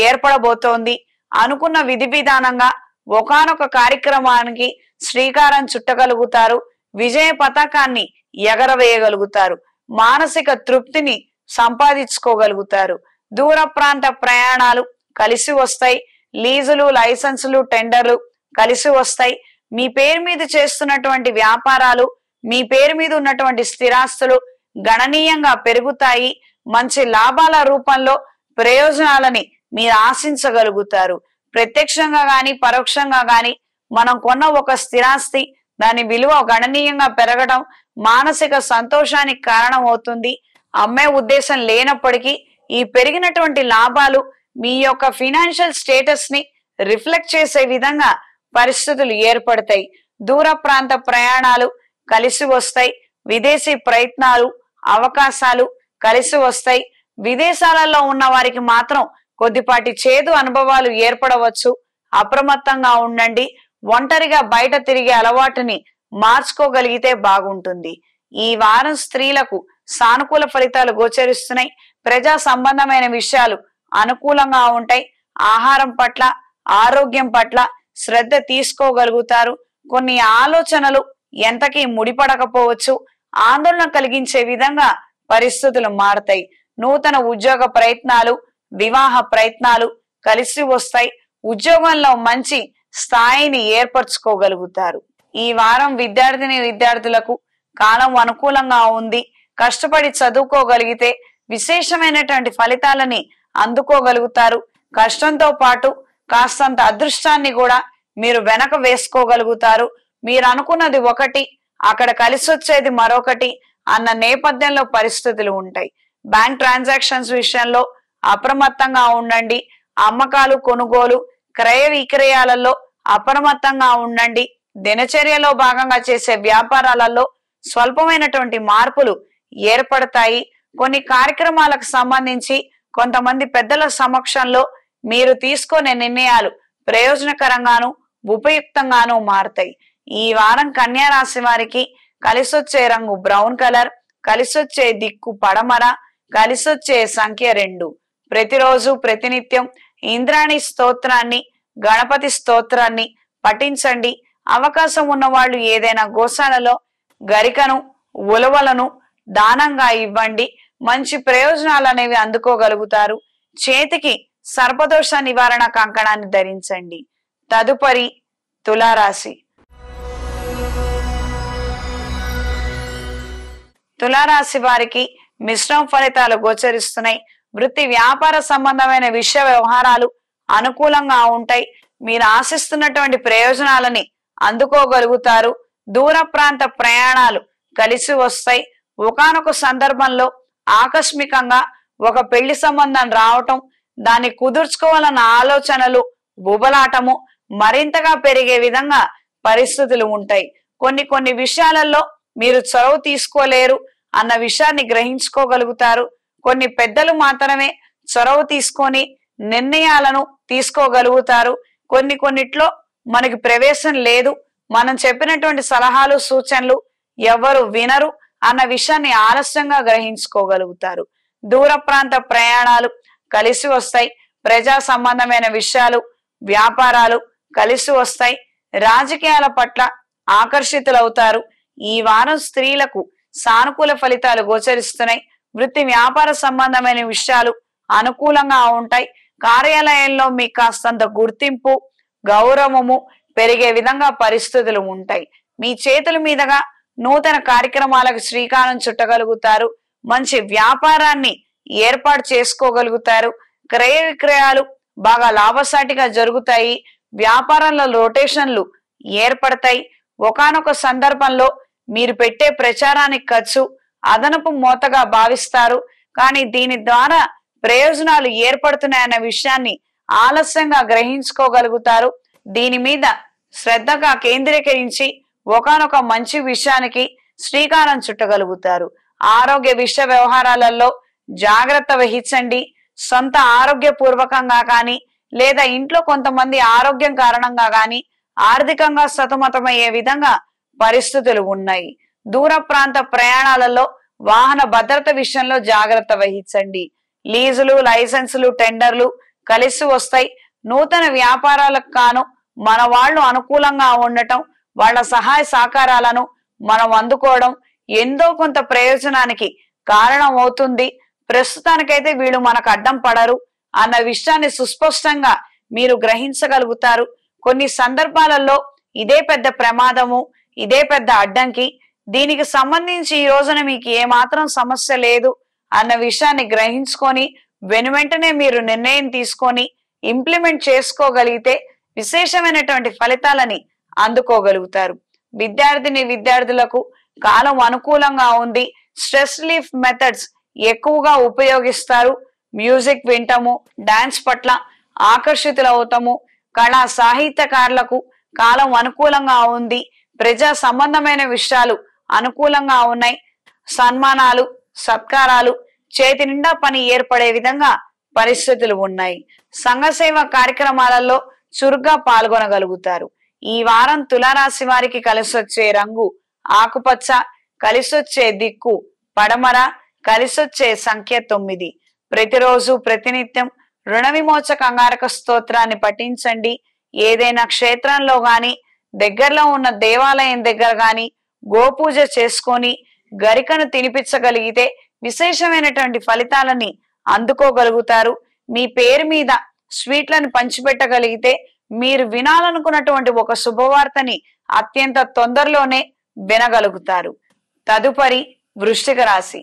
ఏర్పడబోతోంది అనుకున్న విధి విధానంగా ఒకనొక కార్యక్రమానికి శ్రీకారం చుట్టగలుగుతారు విజయ పతాకాన్ని ఎగరవేయగలుగుతారు మానసిక తృప్తిని సంపాదించుకోగలుగుతారు దూర ప్రాంత ప్రయాణాలు కలిసి వస్తాయి లీజులు లైసెన్సులు టెండర్లు కలిసి వస్తాయి మీ పేరు మీద చేస్తున్నటువంటి వ్యాపారాలు మీ పేరు మీద ఉన్నటువంటి స్థిరాస్తులు గణనీయంగా పెరుగుతాయి మంచి లాభాల రూపంలో ప్రయోజనాలని మీరు ఆశించగలుగుతారు ప్రత్యక్షంగా గాని పరోక్షంగా గాని మనం కొన్న ఒక స్థిరాస్తి దాని విలువ గణనీయంగా పెరగడం మానసిక సంతోషానికి కారణం అవుతుంది అమ్మే ఉద్దేశం లేనప్పటికీ ఈ పెరిగినటువంటి లాభాలు మీ యొక్క ఫినాన్షియల్ స్టేటస్ ని రిఫ్లెక్ట్ చేసే విధంగా పరిస్థితులు ఏర్పడతాయి దూర ప్రాంత ప్రయాణాలు కలిసి వస్తాయి విదేశీ ప్రయత్నాలు అవకాశాలు కలిసి వస్తాయి విదేశాలలో ఉన్న వారికి మాత్రం కొద్దిపాటి చేదు అనుభవాలు ఏర్పడవచ్చు అప్రమత్తంగా ఉండండి ఒంటరిగా బయట తిరిగే అలవాటుని మార్చుకోగలిగితే బాగుంటుంది ఈ వారం స్త్రీలకు సానుకూల ఫలితాలు గోచరిస్తున్నాయి ప్రజా సంబంధమైన విషయాలు అనుకూలంగా ఉంటాయి ఆహారం పట్ల ఆరోగ్యం పట్ల శ్రద్ధ తీసుకోగలుగుతారు కొన్ని ఆలోచనలు ఎంతకీ ముడిపడకపోవచ్చు ఆందోళన కలిగించే విధంగా పరిస్థితులు మారతాయి నూతన ఉద్యోగ ప్రయత్నాలు వివాహ ప్రయత్నాలు కలిసి వస్తాయి ఉద్యోగంలో మంచి స్థాయిని ఏర్పరచుకోగలుగుతారు ఈ వారం విద్యార్థిని విద్యార్థులకు కాలం అనుకూలంగా ఉంది కష్టపడి చదువుకోగలిగితే విశేషమైనటువంటి ఫలితాలని అందుకోగలుగుతారు కష్టంతో పాటు కాస్తంత అదృష్టాన్ని కూడా మీరు వెనక వేసుకోగలుగుతారు మీరు అనుకున్నది ఒకటి అక్కడ కలిసి వచ్చేది మరొకటి అన్న నేపథ్యంలో పరిస్థితులు ఉంటాయి బ్యాంక్ ట్రాన్సాక్షన్స్ విషయంలో అప్రమత్తంగా ఉండండి అమ్మకాలు కొనుగోలు క్రయ విక్రయాలలో అప్రమత్తంగా ఉండండి దినచర్యలో భాగంగా చేసే వ్యాపారాలలో స్వల్పమైనటువంటి మార్పులు ఏర్పడతాయి కొన్ని కార్యక్రమాలకు సంబంధించి కొంతమంది పెద్దల సమక్షంలో మీరు తీసుకునే నిర్ణయాలు ప్రయోజనకరంగాను ఉపయుక్తంగాను మారుతాయి ఈ వారం కన్యా రాశి వారికి కలిసొచ్చే రంగు బ్రౌన్ కలర్ కలిసొచ్చే దిక్కు పడమర కలిసొచ్చే సంఖ్య రెండు ప్రతిరోజు ప్రతినిత్యం ఇంద్రాణి స్తోత్రాన్ని గణపతి స్తోత్రాన్ని పఠించండి అవకాశం ఉన్నవాళ్ళు ఏదైనా గోశాలలో గరికను ఉలవలను దానంగా ఇవ్వండి మంచి ప్రయోజనాలు అనేవి అందుకోగలుగుతారు చేతికి సర్పదోష నివారణ కంకణాన్ని ధరించండి తదుపరి తులారాశి తులారాశి వారికి మిశ్రమ ఫలితాలు గోచరిస్తున్నాయి వృత్తి వ్యాపార సంబంధమైన విషయ వ్యవహారాలు అనుకూలంగా ఉంటాయి మీరు ఆశిస్తున్నటువంటి ప్రయోజనాలని అందుకోగలుగుతారు దూర ప్రాంత ప్రయాణాలు కలిసి వస్తాయి ఒకనొక సందర్భంలో ఆకస్మికంగా ఒక పెళ్లి సంబంధం రావటం దాన్ని కుదుర్చుకోవాలన్న ఆలోచనలు బుబలాటము మరింతగా పెరిగే విధంగా పరిస్థితులు ఉంటాయి కొన్ని కొన్ని విషయాలలో మీరు చొరవ తీసుకోలేరు అన్న విషయాన్ని గ్రహించుకోగలుగుతారు కొన్ని పెద్దలు మాత్రమే చొరవ తీసుకొని నిర్ణయాలను తీసుకోగలుగుతారు కొన్ని కొన్నిట్లో మనకి ప్రవేశం లేదు మనం చెప్పినటువంటి సలహాలు సూచనలు ఎవరు వినరు అన్న విషయాన్ని ఆలస్యంగా గ్రహించుకోగలుగుతారు దూర ప్రాంత ప్రయాణాలు కలిసి వస్తాయి ప్రజా సంబంధమైన విషయాలు వ్యాపారాలు కలిసి వస్తాయి రాజకీయాల పట్ల ఆకర్షితులవుతారు ఈ వారం స్త్రీలకు సానుకూల ఫలితాలు గోచరిస్తున్నాయి వృత్తి వ్యాపార సంబంధమైన విషయాలు అనుకూలంగా ఉంటాయి కార్యాలయంలో మీకు కాస్తంత గుర్తింపు గౌరవము పెరిగే విధంగా పరిస్థితులు ఉంటాయి మీ చేతుల మీదుగా నూతన కార్యక్రమాలకు శ్రీకారం చుట్టగలుగుతారు మంచి వ్యాపారాన్ని ఏర్పాటు చేసుకోగలుగుతారు క్రయ విక్రయాలు బాగా లాభసాటిగా జరుగుతాయి వ్యాపారంలో రొటేషన్లు ఏర్పడతాయి ఒకనొక సందర్భంలో మీరు పెట్టే ప్రచారానికి ఖర్చు అదనపు మోతగా భావిస్తారు కానీ దీని ద్వారా ప్రయోజనాలు ఏర్పడుతున్నాయన్న విషయాన్ని ఆలస్యంగా గ్రహించుకోగలుగుతారు దీని మీద శ్రద్ధగా కేంద్రీకరించి ఒకనొక మంచి విషయానికి శ్రీకారం చుట్టగలుగుతారు ఆరోగ్య విష వ్యవహారాలలో జాగ్రత్త వహించండి సొంత ఆరోగ్య పూర్వకంగా కానీ లేదా ఇంట్లో కొంతమంది ఆరోగ్యం కారణంగా కానీ ఆర్థికంగా సతమతమయ్యే విధంగా పరిస్థితులు ఉన్నాయి దూర ప్రాంత ప్రయాణాలలో వాహన భద్రత విషయంలో జాగ్రత్త వహించండి లీజులు లైసెన్సులు టెండర్లు కలిసి వస్తాయి నూతన వ్యాపారాలకు కాను మన వాళ్ళు అనుకూలంగా ఉండటం వాళ్ళ సహాయ సహకారాలను మనం అందుకోవడం ఎంతో కొంత ప్రయోజనానికి కారణం అవుతుంది ప్రస్తుతానికైతే వీళ్ళు మనకు అడ్డం పడరు అన్న విషయాన్ని సుస్పష్టంగా మీరు గ్రహించగలుగుతారు కొన్ని సందర్భాలలో ఇదే పెద్ద ప్రమాదము ఇదే పెద్ద అడ్డంకి దీనికి సంబంధించి ఈ రోజున మీకు ఏమాత్రం సమస్య లేదు అన్న విషయాన్ని గ్రహించుకొని వెను వెంటనే మీరు నిర్ణయం తీసుకొని ఇంప్లిమెంట్ చేసుకోగలిగితే విశేషమైనటువంటి ఫలితాలని అందుకోగలుగుతారు విద్యార్థిని విద్యార్థులకు కాలం అనుకూలంగా ఉంది స్ట్రెస్ రిలీఫ్ మెథడ్స్ ఎక్కువగా ఉపయోగిస్తారు మ్యూజిక్ వింటము డాన్స్ పట్ల ఆకర్షితులవుతాము కళా సాహిత్యకారులకు కాలం అనుకూలంగా ఉంది ప్రజా సంబంధమైన విషయాలు అనుకూలంగా ఉన్నాయి సన్మానాలు సత్కారాలు చేతి నిండా పని ఏర్పడే విధంగా పరిస్థితులు ఉన్నాయి సంఘసేవ కార్యక్రమాలలో చురుగ్గా పాల్గొనగలుగుతారు ఈ వారం తులారాశి వారికి కలిసొచ్చే రంగు ఆకుపచ్చ కలిసొచ్చే దిక్కు పడమర కలిసొచ్చే సంఖ్య తొమ్మిది ప్రతిరోజు ప్రతినిత్యం రుణ విమోచ కంగారక స్తోత్రాన్ని పఠించండి ఏదైనా క్షేత్రంలో గాని దగ్గరలో ఉన్న దేవాలయం దగ్గర గాని గోపూజ చేసుకొని గరికను తినిపించగలిగితే విశేషమైనటువంటి ఫలితాలని అందుకోగలుగుతారు మీ పేరు మీద స్వీట్లను పంచిపెట్టగలిగితే మీరు వినాలనుకున్నటువంటి ఒక శుభవార్తని అత్యంత తొందరలోనే వినగలుగుతారు తదుపరి వృశ్చిక రాశి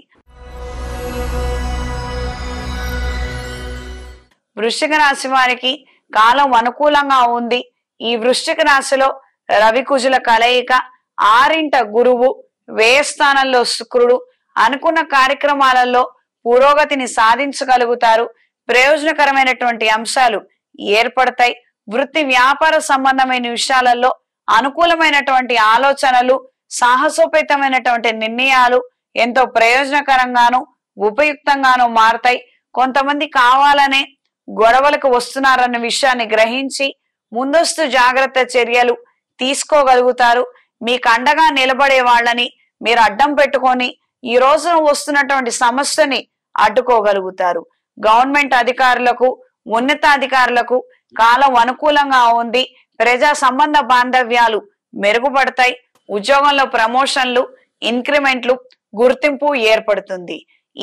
వృశ్చిక రాశి వారికి కాలం అనుకూలంగా ఉంది ఈ వృశ్చిక రాశిలో రవికుజుల కలయిక ఆరింట గురువు వేయస్థానంలో శుక్రుడు అనుకున్న కార్యక్రమాలలో పురోగతిని సాధించగలుగుతారు ప్రయోజనకరమైనటువంటి అంశాలు ఏర్పడతాయి వృత్తి వ్యాపార సంబంధమైన విషయాలలో అనుకూలమైనటువంటి ఆలోచనలు సాహసోపేతమైనటువంటి నిర్ణయాలు ఎంతో ప్రయోజనకరంగాను ఉపయుక్తంగాను మారతాయి కొంతమంది కావాలనే గొడవలకు వస్తున్నారన్న విషయాన్ని గ్రహించి ముందస్తు జాగ్రత్త చర్యలు తీసుకోగలుగుతారు మీకు అండగా నిలబడే వాళ్ళని మీరు అడ్డం పెట్టుకొని ఈ రోజున వస్తున్నటువంటి సమస్యని అడ్డుకోగలుగుతారు గవర్నమెంట్ అధికారులకు ఉన్నతాధికారులకు కాలం అనుకూలంగా ఉంది ప్రజా సంబంధ బాంధవ్యాలు మెరుగుపడతాయి ఉద్యోగంలో ప్రమోషన్లు ఇంక్రిమెంట్లు గుర్తింపు ఏర్పడుతుంది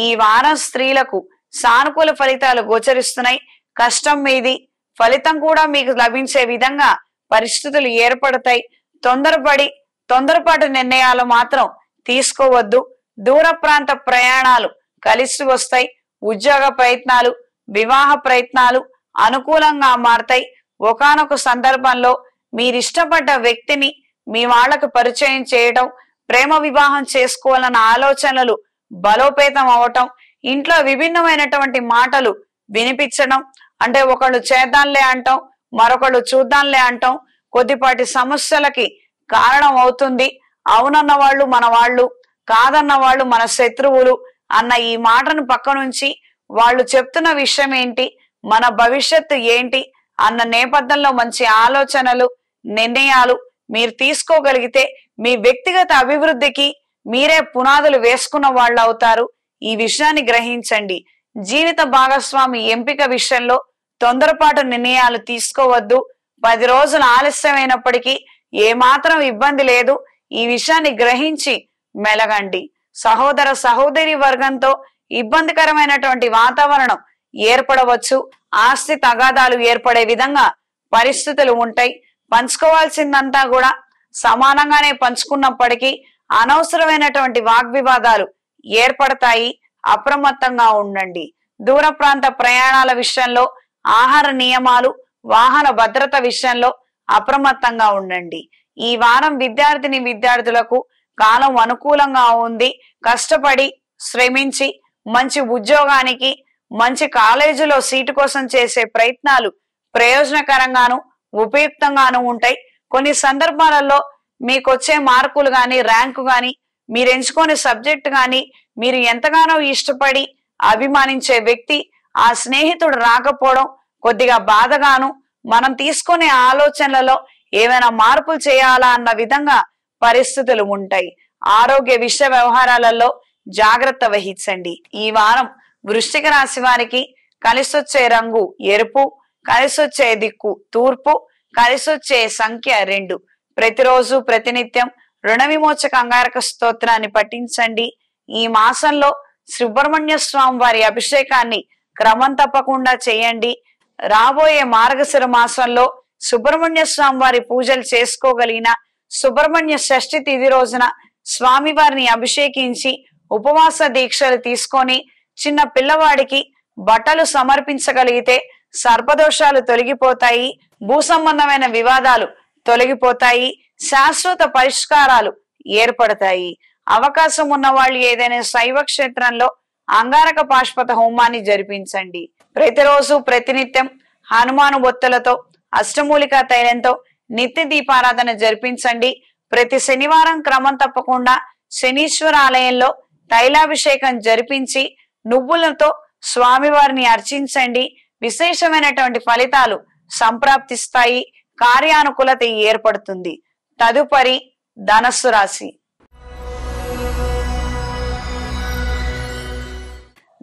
ఈ వారం స్త్రీలకు సానుకూల ఫలితాలు గోచరిస్తున్నాయి కష్టం మీది ఫలితం కూడా మీకు లభించే విధంగా పరిస్థితులు ఏర్పడతాయి తొందరపడి తొందరపాటు నిర్ణయాలు మాత్రం తీసుకోవద్దు దూర ప్రాంత ప్రయాణాలు కలిసి వస్తాయి ఉద్యోగ ప్రయత్నాలు వివాహ ప్రయత్నాలు అనుకూలంగా మారతాయి ఒకనొక సందర్భంలో మీరిష్టపడ్డ వ్యక్తిని మీ వాళ్లకు పరిచయం చేయటం ప్రేమ వివాహం చేసుకోవాలన్న ఆలోచనలు బలోపేతం అవటం ఇంట్లో విభిన్నమైనటువంటి మాటలు వినిపించడం అంటే ఒకళ్ళు చేద్దాంలే అంటాం మరొకళ్ళు చూద్దాంలే అంటాం కొద్దిపాటి సమస్యలకి కారణం అవుతుంది అవునన్న వాళ్ళు మన వాళ్ళు కాదన్న వాళ్ళు మన శత్రువులు అన్న ఈ మాటను పక్క నుంచి వాళ్ళు చెప్తున్న విషయం ఏంటి మన భవిష్యత్తు ఏంటి అన్న నేపథ్యంలో మంచి ఆలోచనలు నిర్ణయాలు మీరు తీసుకోగలిగితే మీ వ్యక్తిగత అభివృద్ధికి మీరే పునాదులు వేసుకున్న వాళ్ళు అవుతారు ఈ విషయాన్ని గ్రహించండి జీవిత భాగస్వామి ఎంపిక విషయంలో తొందరపాటు నిర్ణయాలు తీసుకోవద్దు పది రోజులు ఆలస్యమైనప్పటికీ ఏమాత్రం ఇబ్బంది లేదు ఈ విషయాన్ని గ్రహించి మెలగండి సహోదర సహోదరి వర్గంతో ఇబ్బందికరమైనటువంటి వాతావరణం ఏర్పడవచ్చు ఆస్తి తగాదాలు ఏర్పడే విధంగా పరిస్థితులు ఉంటాయి పంచుకోవాల్సిందంతా కూడా సమానంగానే పంచుకున్నప్పటికీ అనవసరమైనటువంటి వాగ్వివాదాలు ఏర్పడతాయి అప్రమత్తంగా ఉండండి దూర ప్రాంత ప్రయాణాల విషయంలో ఆహార నియమాలు వాహన భద్రత విషయంలో అప్రమత్తంగా ఉండండి ఈ వారం విద్యార్థిని విద్యార్థులకు కాలం అనుకూలంగా ఉంది కష్టపడి శ్రమించి మంచి ఉద్యోగానికి మంచి కాలేజీలో సీటు కోసం చేసే ప్రయత్నాలు ప్రయోజనకరంగాను ఉపయుక్తంగాను ఉంటాయి కొన్ని సందర్భాలలో మీకు వచ్చే మార్కులు కానీ ర్యాంకు కానీ మీరు ఎంచుకునే సబ్జెక్ట్ కానీ మీరు ఎంతగానో ఇష్టపడి అభిమానించే వ్యక్తి ఆ స్నేహితుడు రాకపోవడం కొద్దిగా బాధగాను మనం తీసుకునే ఆలోచనలలో ఏమైనా మార్పులు చేయాలా అన్న విధంగా పరిస్థితులు ఉంటాయి ఆరోగ్య విషయ వ్యవహారాలలో జాగ్రత్త వహించండి ఈ వారం వృష్టిక రాశి వారికి కలిసొచ్చే రంగు ఎరుపు కలిసొచ్చే దిక్కు తూర్పు కలిసొచ్చే సంఖ్య రెండు ప్రతిరోజు ప్రతినిత్యం రుణ విమోచక అంగారక స్తోత్రాన్ని పఠించండి ఈ మాసంలో సుబ్రహ్మణ్య స్వామి వారి అభిషేకాన్ని క్రమం తప్పకుండా చేయండి రాబోయే మార్గశిర మాసంలో సుబ్రహ్మణ్య స్వామి వారి పూజలు చేసుకోగలిగిన సుబ్రహ్మణ్య షష్ఠి తిథి రోజున స్వామివారిని అభిషేకించి ఉపవాస దీక్షలు తీసుకొని చిన్న పిల్లవాడికి బట్టలు సమర్పించగలిగితే సర్పదోషాలు తొలగిపోతాయి భూసంబంధమైన వివాదాలు తొలగిపోతాయి శాశ్వత పరిష్కారాలు ఏర్పడతాయి అవకాశం ఉన్న వాళ్ళు ఏదైనా శైవ క్షేత్రంలో అంగారక పాశ్పత హోమాన్ని జరిపించండి ప్రతిరోజు ప్రతినిత్యం హనుమాను బొత్తలతో అష్టమూలికా తైలంతో నిత్య దీపారాధన జరిపించండి ప్రతి శనివారం క్రమం తప్పకుండా శనీశ్వర ఆలయంలో తైలాభిషేకం జరిపించి నువ్వులతో స్వామివారిని అర్చించండి విశేషమైనటువంటి ఫలితాలు సంప్రాప్తిస్తాయి కార్యానుకూలత ఏర్పడుతుంది తదుపరి ధనస్సు రాశి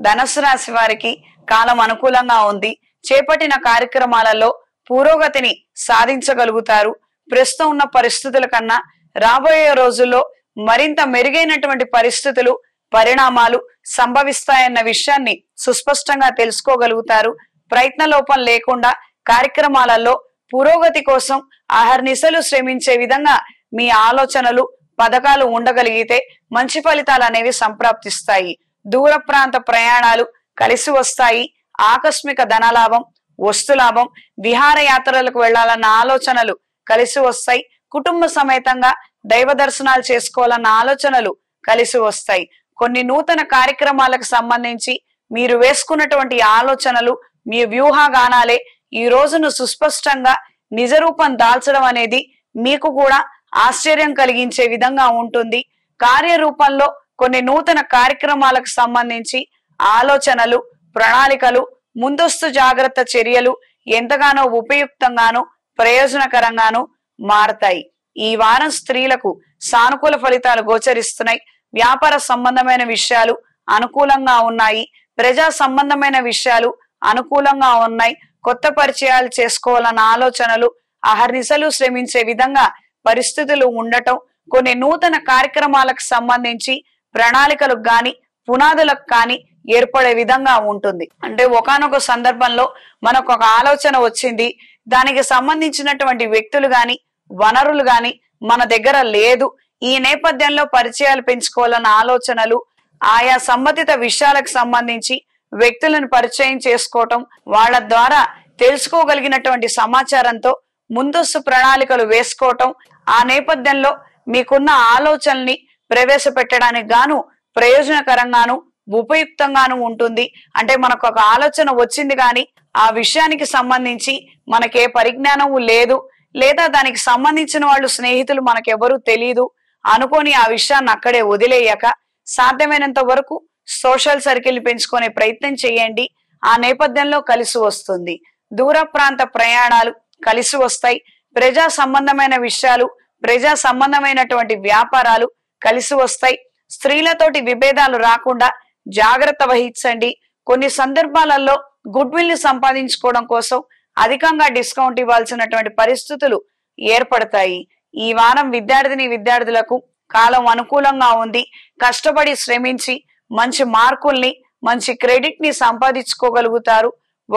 ధనస్సు రాశి వారికి కాలం అనుకూలంగా ఉంది చేపట్టిన కార్యక్రమాలలో పురోగతిని సాధించగలుగుతారు ప్రస్తుతం ఉన్న పరిస్థితుల కన్నా రాబోయే రోజుల్లో మరింత మెరుగైనటువంటి పరిస్థితులు పరిణామాలు సంభవిస్తాయన్న విషయాన్ని సుస్పష్టంగా తెలుసుకోగలుగుతారు ప్రయత్న లోపం లేకుండా కార్యక్రమాలలో పురోగతి కోసం అహర్నిశలు శ్రమించే విధంగా మీ ఆలోచనలు పథకాలు ఉండగలిగితే మంచి ఫలితాలు అనేవి సంప్రాప్తిస్తాయి దూర ప్రాంత ప్రయాణాలు కలిసి వస్తాయి ఆకస్మిక ధనలాభం వస్తులాభం విహారయాత్రలకు వెళ్లాలన్న ఆలోచనలు కలిసి వస్తాయి కుటుంబ సమేతంగా దైవ దర్శనాలు చేసుకోవాలన్న ఆలోచనలు కలిసి వస్తాయి కొన్ని నూతన కార్యక్రమాలకు సంబంధించి మీరు వేసుకున్నటువంటి ఆలోచనలు మీ వ్యూహగానాలే ఈ రోజును సుస్పష్టంగా నిజరూపం దాల్చడం అనేది మీకు కూడా ఆశ్చర్యం కలిగించే విధంగా ఉంటుంది కార్యరూపంలో కొన్ని నూతన కార్యక్రమాలకు సంబంధించి ఆలోచనలు ప్రణాళికలు ముందస్తు జాగ్రత్త చర్యలు ఎంతగానో ఉపయుక్తంగాను ప్రయోజనకరంగాను మారతాయి ఈ వారం స్త్రీలకు సానుకూల ఫలితాలు గోచరిస్తున్నాయి వ్యాపార సంబంధమైన విషయాలు అనుకూలంగా ఉన్నాయి ప్రజా సంబంధమైన విషయాలు అనుకూలంగా ఉన్నాయి కొత్త పరిచయాలు చేసుకోవాలన్న ఆలోచనలు అహర్నిశలు శ్రమించే విధంగా పరిస్థితులు ఉండటం కొన్ని నూతన కార్యక్రమాలకు సంబంధించి ప్రణాళికలకు గాని పునాదులకు కానీ ఏర్పడే విధంగా ఉంటుంది అంటే ఒకనొక సందర్భంలో మనకు ఒక ఆలోచన వచ్చింది దానికి సంబంధించినటువంటి వ్యక్తులు గాని వనరులు గాని మన దగ్గర లేదు ఈ నేపథ్యంలో పరిచయాలు పెంచుకోవాలన్న ఆలోచనలు ఆయా సంబంధిత విషయాలకు సంబంధించి వ్యక్తులను పరిచయం చేసుకోవటం వాళ్ళ ద్వారా తెలుసుకోగలిగినటువంటి సమాచారంతో ముందస్తు ప్రణాళికలు వేసుకోవటం ఆ నేపథ్యంలో మీకున్న ఆలోచనల్ని ప్రవేశపెట్టడానికి గాను ప్రయోజనకరంగాను ఉపయుక్తంగాను ఉంటుంది అంటే మనకు ఒక ఆలోచన వచ్చింది కానీ ఆ విషయానికి సంబంధించి మనకే పరిజ్ఞానము లేదు లేదా దానికి సంబంధించిన వాళ్ళు స్నేహితులు మనకెవరూ తెలియదు అనుకోని ఆ విషయాన్ని అక్కడే వదిలేయక సాధ్యమైనంత వరకు సోషల్ సర్కిల్ పెంచుకునే ప్రయత్నం చేయండి ఆ నేపథ్యంలో కలిసి వస్తుంది దూర ప్రాంత ప్రయాణాలు కలిసి వస్తాయి ప్రజా సంబంధమైన విషయాలు ప్రజా సంబంధమైనటువంటి వ్యాపారాలు కలిసి వస్తాయి స్త్రీలతోటి విభేదాలు రాకుండా జాగ్రత్త వహించండి కొన్ని సందర్భాలలో గుడ్ విల్ ని సంపాదించుకోవడం కోసం అధికంగా డిస్కౌంట్ ఇవ్వాల్సినటువంటి పరిస్థితులు ఏర్పడతాయి ఈ వారం విద్యార్థిని విద్యార్థులకు కాలం అనుకూలంగా ఉంది కష్టపడి శ్రమించి మంచి మార్కుల్ని మంచి క్రెడిట్ ని సంపాదించుకోగలుగుతారు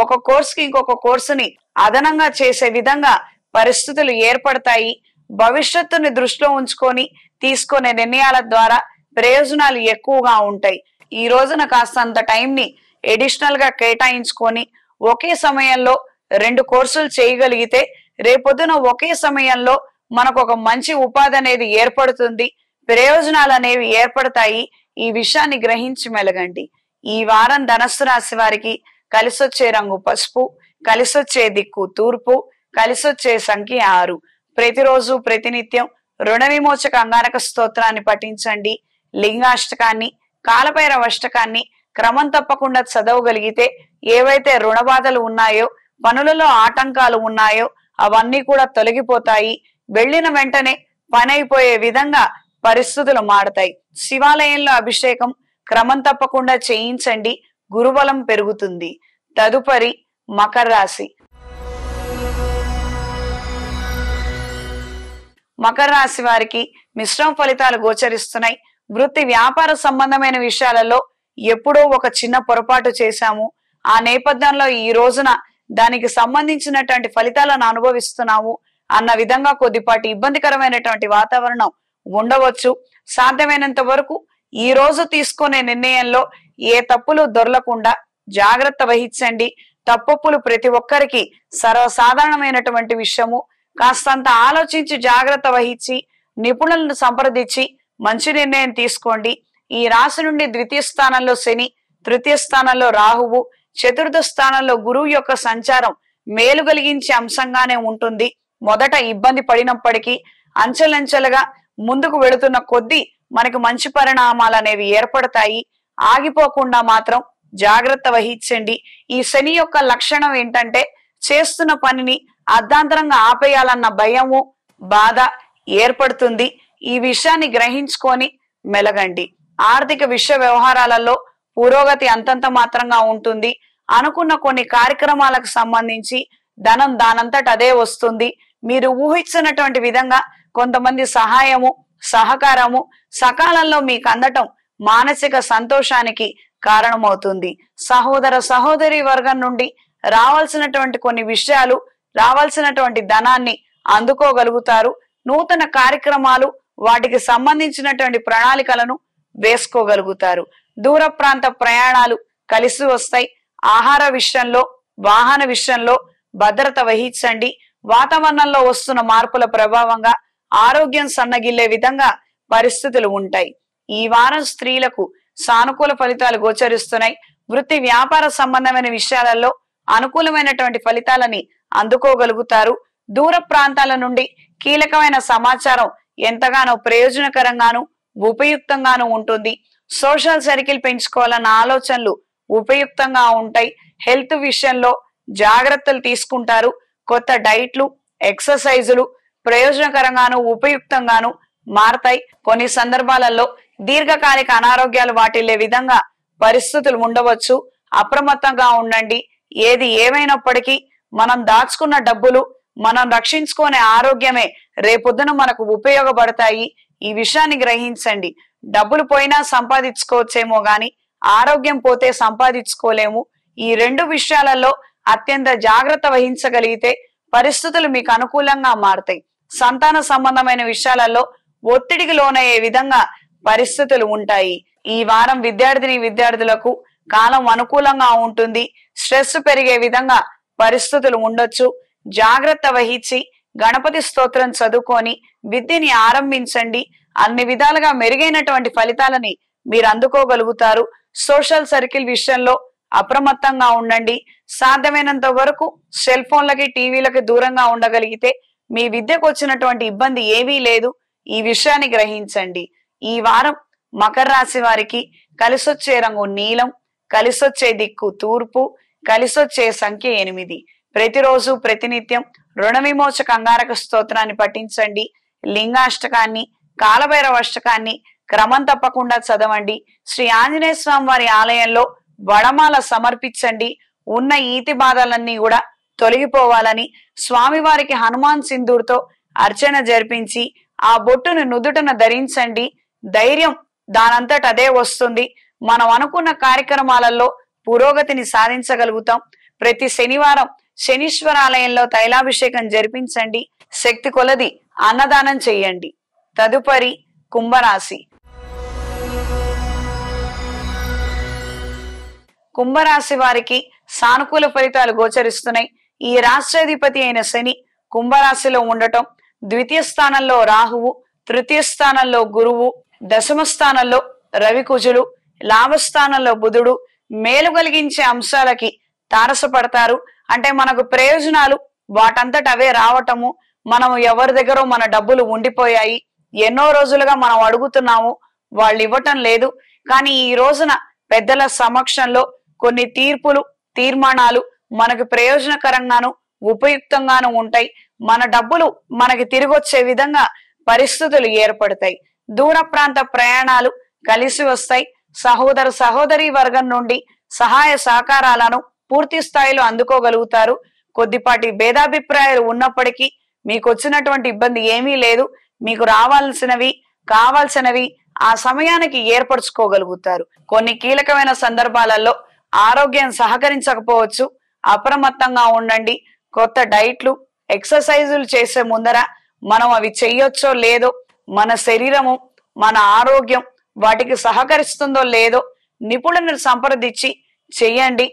ఒక కోర్స్ కి ఇంకొక కోర్సుని అదనంగా చేసే విధంగా పరిస్థితులు ఏర్పడతాయి భవిష్యత్తుని దృష్టిలో ఉంచుకొని తీసుకునే నిర్ణయాల ద్వారా ప్రయోజనాలు ఎక్కువగా ఉంటాయి ఈ రోజున కాస్తంత టైంని ఎడిషనల్ గా కేటాయించుకొని ఒకే సమయంలో రెండు కోర్సులు చేయగలిగితే రేపొద్దున ఒకే సమయంలో మనకు ఒక మంచి ఉపాధి అనేది ఏర్పడుతుంది ప్రయోజనాలు అనేవి ఏర్పడతాయి ఈ విషయాన్ని గ్రహించి మెలగండి ఈ వారం ధనస్సు రాశి వారికి కలిసొచ్చే రంగు పసుపు కలిసొచ్చే దిక్కు తూర్పు కలిసొచ్చే సంఖ్య ఆరు ప్రతిరోజు ప్రతినిత్యం రుణ విమోచక అంగారక స్తోత్రాన్ని పఠించండి లింగాష్టకాన్ని కాలభైరవష్టకాన్ని క్రమం తప్పకుండా చదవగలిగితే ఏవైతే రుణ బాధలు ఉన్నాయో పనులలో ఆటంకాలు ఉన్నాయో అవన్నీ కూడా తొలగిపోతాయి వెళ్లిన వెంటనే పనైపోయే విధంగా పరిస్థితులు మారతాయి శివాలయంలో అభిషేకం క్రమం తప్పకుండా చేయించండి గురుబలం పెరుగుతుంది తదుపరి మకర రాశి మకర రాశి వారికి మిశ్రమ ఫలితాలు గోచరిస్తున్నాయి వృత్తి వ్యాపార సంబంధమైన విషయాలలో ఎప్పుడో ఒక చిన్న పొరపాటు చేశాము ఆ నేపథ్యంలో ఈ రోజున దానికి సంబంధించినటువంటి ఫలితాలను అనుభవిస్తున్నాము అన్న విధంగా కొద్దిపాటి ఇబ్బందికరమైనటువంటి వాతావరణం ఉండవచ్చు సాధ్యమైనంత వరకు ఈ రోజు తీసుకునే నిర్ణయంలో ఏ తప్పులు దొరలకుండా జాగ్రత్త వహించండి తప్పప్పులు ప్రతి ఒక్కరికి సర్వసాధారణమైనటువంటి విషయము కాస్తంత ఆలోచించి జాగ్రత్త వహించి నిపుణులను సంప్రదించి మంచి నిర్ణయం తీసుకోండి ఈ రాశి నుండి ద్వితీయ స్థానంలో శని తృతీయ స్థానంలో రాహువు చతుర్థ స్థానంలో గురువు యొక్క సంచారం మేలు కలిగించే అంశంగానే ఉంటుంది మొదట ఇబ్బంది పడినప్పటికీ అంచెలంచెలుగా ముందుకు వెళుతున్న కొద్దీ మనకు మంచి పరిణామాలు అనేవి ఏర్పడతాయి ఆగిపోకుండా మాత్రం జాగ్రత్త వహించండి ఈ శని యొక్క లక్షణం ఏంటంటే చేస్తున్న పనిని అర్ధాంతరంగా ఆపేయాలన్న భయము బాధ ఏర్పడుతుంది ఈ విషయాన్ని గ్రహించుకొని మెలగండి ఆర్థిక విషయ వ్యవహారాలలో పురోగతి అంతంత మాత్రంగా ఉంటుంది అనుకున్న కొన్ని కార్యక్రమాలకు సంబంధించి ధనం దానంతట అదే వస్తుంది మీరు ఊహించినటువంటి విధంగా కొంతమంది సహాయము సహకారము సకాలంలో మీకు అందటం మానసిక సంతోషానికి కారణమవుతుంది సహోదర సహోదరి వర్గం నుండి రావాల్సినటువంటి కొన్ని విషయాలు రావాల్సినటువంటి ధనాన్ని అందుకోగలుగుతారు నూతన కార్యక్రమాలు వాటికి సంబంధించినటువంటి ప్రణాళికలను వేసుకోగలుగుతారు దూర ప్రాంత ప్రయాణాలు కలిసి వస్తాయి ఆహార విషయంలో వాహన విషయంలో భద్రత వహించండి వాతావరణంలో వస్తున్న మార్పుల ప్రభావంగా ఆరోగ్యం సన్నగిల్లే విధంగా పరిస్థితులు ఉంటాయి ఈ వారం స్త్రీలకు సానుకూల ఫలితాలు గోచరిస్తున్నాయి వృత్తి వ్యాపార సంబంధమైన విషయాలలో అనుకూలమైనటువంటి ఫలితాలని అందుకోగలుగుతారు దూర ప్రాంతాల నుండి కీలకమైన సమాచారం ఎంతగానో ప్రయోజనకరంగాను ఉపయుక్తంగాను ఉంటుంది సోషల్ సర్కిల్ పెంచుకోవాలన్న ఆలోచనలు ఉపయుక్తంగా ఉంటాయి హెల్త్ విషయంలో జాగ్రత్తలు తీసుకుంటారు కొత్త డైట్లు ఎక్సర్సైజులు ప్రయోజనకరంగాను ఉపయుక్తంగాను మారతాయి కొన్ని సందర్భాలలో దీర్ఘకాలిక అనారోగ్యాలు వాటిల్లే విధంగా పరిస్థితులు ఉండవచ్చు అప్రమత్తంగా ఉండండి ఏది ఏమైనప్పటికీ మనం దాచుకున్న డబ్బులు మనం రక్షించుకునే ఆరోగ్యమే రేపొద్దున మనకు ఉపయోగపడతాయి ఈ విషయాన్ని గ్రహించండి డబ్బులు పోయినా సంపాదించుకోవచ్చేమో గాని ఆరోగ్యం పోతే సంపాదించుకోలేము ఈ రెండు విషయాలలో అత్యంత జాగ్రత్త వహించగలిగితే పరిస్థితులు మీకు అనుకూలంగా మారుతాయి సంతాన సంబంధమైన విషయాలలో ఒత్తిడికి లోనయ్యే విధంగా పరిస్థితులు ఉంటాయి ఈ వారం విద్యార్థిని విద్యార్థులకు కాలం అనుకూలంగా ఉంటుంది స్ట్రెస్ పెరిగే విధంగా పరిస్థితులు ఉండొచ్చు జాగ్రత్త వహించి గణపతి స్తోత్రం చదువుకొని విద్యని ఆరంభించండి అన్ని విధాలుగా మెరుగైనటువంటి ఫలితాలని మీరు అందుకోగలుగుతారు సోషల్ సర్కిల్ విషయంలో అప్రమత్తంగా ఉండండి సాధ్యమైనంత వరకు సెల్ ఫోన్లకి టీవీలకి దూరంగా ఉండగలిగితే మీ విద్యకు వచ్చినటువంటి ఇబ్బంది ఏమీ లేదు ఈ విషయాన్ని గ్రహించండి ఈ వారం మకర రాశి వారికి కలిసొచ్చే రంగు నీలం కలిసొచ్చే దిక్కు తూర్పు కలిసొచ్చే సంఖ్య ఎనిమిది ప్రతిరోజు ప్రతినిత్యం రుణ విమోచ కంగారక స్తోత్రాన్ని పఠించండి లింగాష్టకాన్ని కాలభైరవ అష్టకాన్ని క్రమం తప్పకుండా చదవండి శ్రీ ఆంజనేయ స్వామి వారి ఆలయంలో వడమాల సమర్పించండి ఉన్న ఈతి బాధలన్నీ కూడా తొలగిపోవాలని స్వామివారికి హనుమాన్ సింధూర్తో అర్చన జరిపించి ఆ బొట్టును నుదుటన ధరించండి ధైర్యం దానంతట అదే వస్తుంది మనం అనుకున్న కార్యక్రమాలలో పురోగతిని సాధించగలుగుతాం ప్రతి శనివారం ఆలయంలో తైలాభిషేకం జరిపించండి శక్తి కొలది అన్నదానం చేయండి తదుపరి కుంభరాశి కుంభరాశి వారికి సానుకూల ఫలితాలు గోచరిస్తున్నాయి ఈ రాష్ట్రాధిపతి అయిన శని కుంభరాశిలో ఉండటం ద్వితీయ స్థానంలో రాహువు తృతీయ స్థానంలో గురువు దశమ స్థానంలో రవికుజులు లాభస్థానంలో బుధుడు మేలు కలిగించే అంశాలకి తారసపడతారు అంటే మనకు ప్రయోజనాలు వాటంతట అవే రావటము మనం ఎవరి దగ్గర మన డబ్బులు ఉండిపోయాయి ఎన్నో రోజులుగా మనం అడుగుతున్నాము వాళ్ళు ఇవ్వటం లేదు కానీ ఈ రోజున పెద్దల సమక్షంలో కొన్ని తీర్పులు తీర్మానాలు మనకు ప్రయోజనకరంగాను ఉపయుక్తంగాను ఉంటాయి మన డబ్బులు మనకి తిరిగొచ్చే విధంగా పరిస్థితులు ఏర్పడతాయి దూర ప్రాంత ప్రయాణాలు కలిసి వస్తాయి సహోదర సహోదరి వర్గం నుండి సహాయ సహకారాలను పూర్తి స్థాయిలో అందుకోగలుగుతారు కొద్దిపాటి భేదాభిప్రాయాలు ఉన్నప్పటికీ మీకు వచ్చినటువంటి ఇబ్బంది ఏమీ లేదు మీకు రావాల్సినవి కావాల్సినవి ఆ సమయానికి ఏర్పరచుకోగలుగుతారు కొన్ని కీలకమైన సందర్భాలలో ఆరోగ్యం సహకరించకపోవచ్చు అప్రమత్తంగా ఉండండి కొత్త డైట్లు ఎక్సర్సైజులు చేసే ముందర మనం అవి చెయ్యొచ్చో లేదో మన శరీరము మన ఆరోగ్యం వాటికి సహకరిస్తుందో లేదో నిపుణులను సంప్రదించి చెయ్యండి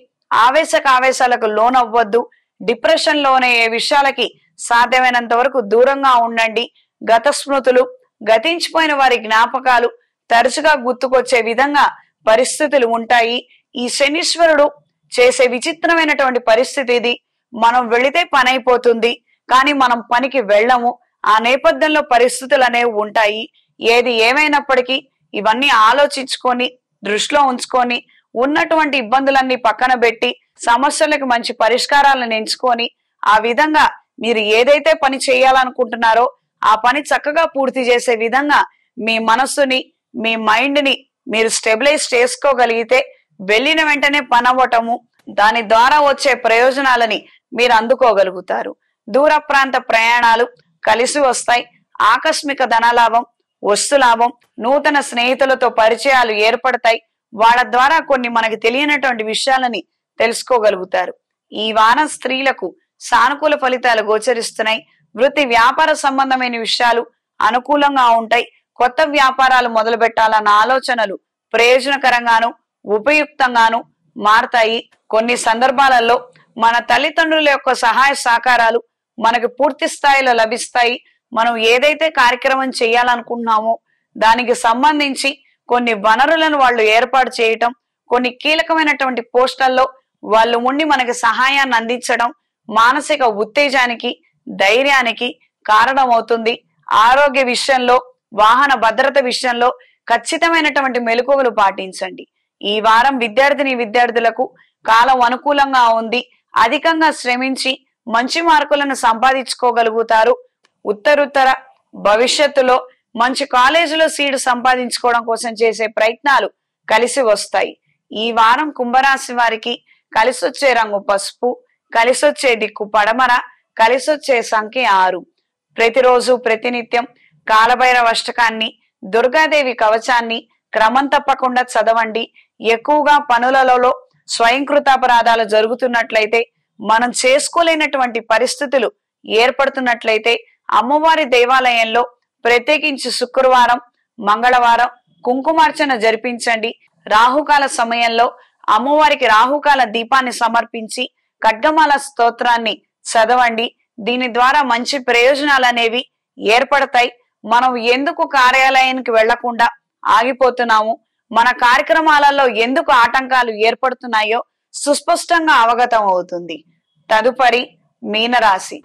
ఆవేశకావేశాలకు లోనవ్వద్దు డిప్రెషన్లోనే ఏ విషయాలకి సాధ్యమైనంత వరకు దూరంగా ఉండండి గత స్మృతులు గతించిపోయిన వారి జ్ఞాపకాలు తరచుగా గుర్తుకొచ్చే విధంగా పరిస్థితులు ఉంటాయి ఈ శనీశ్వరుడు చేసే విచిత్రమైనటువంటి పరిస్థితి ఇది మనం వెళితే పని అయిపోతుంది కానీ మనం పనికి వెళ్ళము ఆ నేపథ్యంలో పరిస్థితులు అనేవి ఉంటాయి ఏది ఏమైనప్పటికీ ఇవన్నీ ఆలోచించుకొని దృష్టిలో ఉంచుకొని ఉన్నటువంటి ఇబ్బందులన్నీ పక్కన పెట్టి సమస్యలకు మంచి పరిష్కారాలను ఎంచుకొని ఆ విధంగా మీరు ఏదైతే పని చేయాలనుకుంటున్నారో ఆ పని చక్కగా పూర్తి చేసే విధంగా మీ మనస్సుని మీ మైండ్ని మీరు స్టెబిలైజ్ చేసుకోగలిగితే వెళ్ళిన వెంటనే పనవటము దాని ద్వారా వచ్చే ప్రయోజనాలని మీరు అందుకోగలుగుతారు దూర ప్రాంత ప్రయాణాలు కలిసి వస్తాయి ఆకస్మిక ధనలాభం వస్తు లాభం నూతన స్నేహితులతో పరిచయాలు ఏర్పడతాయి వాళ్ళ ద్వారా కొన్ని మనకి తెలియనటువంటి విషయాలని తెలుసుకోగలుగుతారు ఈ వాన స్త్రీలకు సానుకూల ఫలితాలు గోచరిస్తున్నాయి వృత్తి వ్యాపార సంబంధమైన విషయాలు అనుకూలంగా ఉంటాయి కొత్త వ్యాపారాలు మొదలు పెట్టాలన్న ఆలోచనలు ప్రయోజనకరంగాను ఉపయుక్తంగాను మారతాయి కొన్ని సందర్భాలలో మన తల్లిదండ్రుల యొక్క సహాయ సహకారాలు మనకు పూర్తి స్థాయిలో లభిస్తాయి మనం ఏదైతే కార్యక్రమం చేయాలనుకుంటున్నామో దానికి సంబంధించి కొన్ని వనరులను వాళ్ళు ఏర్పాటు చేయటం కొన్ని కీలకమైనటువంటి పోస్టల్లో వాళ్ళు ఉండి మనకి సహాయాన్ని అందించడం మానసిక ఉత్తేజానికి ధైర్యానికి కారణమవుతుంది ఆరోగ్య విషయంలో వాహన భద్రత విషయంలో ఖచ్చితమైనటువంటి మెలకువలు పాటించండి ఈ వారం విద్యార్థిని విద్యార్థులకు కాలం అనుకూలంగా ఉంది అధికంగా శ్రమించి మంచి మార్కులను సంపాదించుకోగలుగుతారు ఉత్తరుత్తర భవిష్యత్తులో మంచి కాలేజీలో సీటు సంపాదించుకోవడం కోసం చేసే ప్రయత్నాలు కలిసి వస్తాయి ఈ వారం కుంభరాశి వారికి కలిసొచ్చే రంగు పసుపు కలిసొచ్చే దిక్కు పడమర కలిసొచ్చే సంఖ్య ఆరు ప్రతిరోజు ప్రతినిత్యం కాలభైరవ అష్టకాన్ని దుర్గాదేవి కవచాన్ని క్రమం తప్పకుండా చదవండి ఎక్కువగా పనులలో స్వయంకృతాపరాధాలు జరుగుతున్నట్లయితే మనం చేసుకోలేనటువంటి పరిస్థితులు ఏర్పడుతున్నట్లయితే అమ్మవారి దేవాలయంలో ప్రత్యేకించి శుక్రవారం మంగళవారం కుంకుమార్చన జరిపించండి రాహుకాల సమయంలో అమ్మవారికి రాహుకాల దీపాన్ని సమర్పించి ఖడ్గమాల స్తోత్రాన్ని చదవండి దీని ద్వారా మంచి ప్రయోజనాలు అనేవి ఏర్పడతాయి మనం ఎందుకు కార్యాలయానికి వెళ్లకుండా ఆగిపోతున్నాము మన కార్యక్రమాలలో ఎందుకు ఆటంకాలు ఏర్పడుతున్నాయో సుస్పష్టంగా అవగతం అవుతుంది తదుపరి మీనరాశి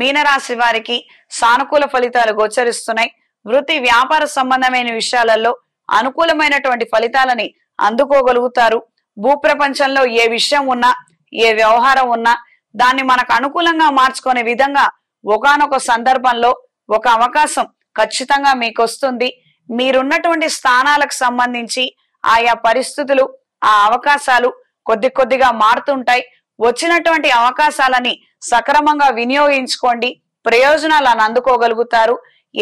మీనరాశి వారికి సానుకూల ఫలితాలు గోచరిస్తున్నాయి వృత్తి వ్యాపార సంబంధమైన విషయాలలో అనుకూలమైనటువంటి ఫలితాలని అందుకోగలుగుతారు భూప్రపంచంలో ఏ విషయం ఉన్నా ఏ వ్యవహారం ఉన్నా దాన్ని మనకు అనుకూలంగా మార్చుకునే విధంగా ఒకనొక సందర్భంలో ఒక అవకాశం ఖచ్చితంగా మీకు వస్తుంది మీరున్నటువంటి స్థానాలకు సంబంధించి ఆయా పరిస్థితులు ఆ అవకాశాలు కొద్ది కొద్దిగా మారుతుంటాయి వచ్చినటువంటి అవకాశాలని సక్రమంగా వినియోగించుకోండి ప్రయోజనాలను అందుకోగలుగుతారు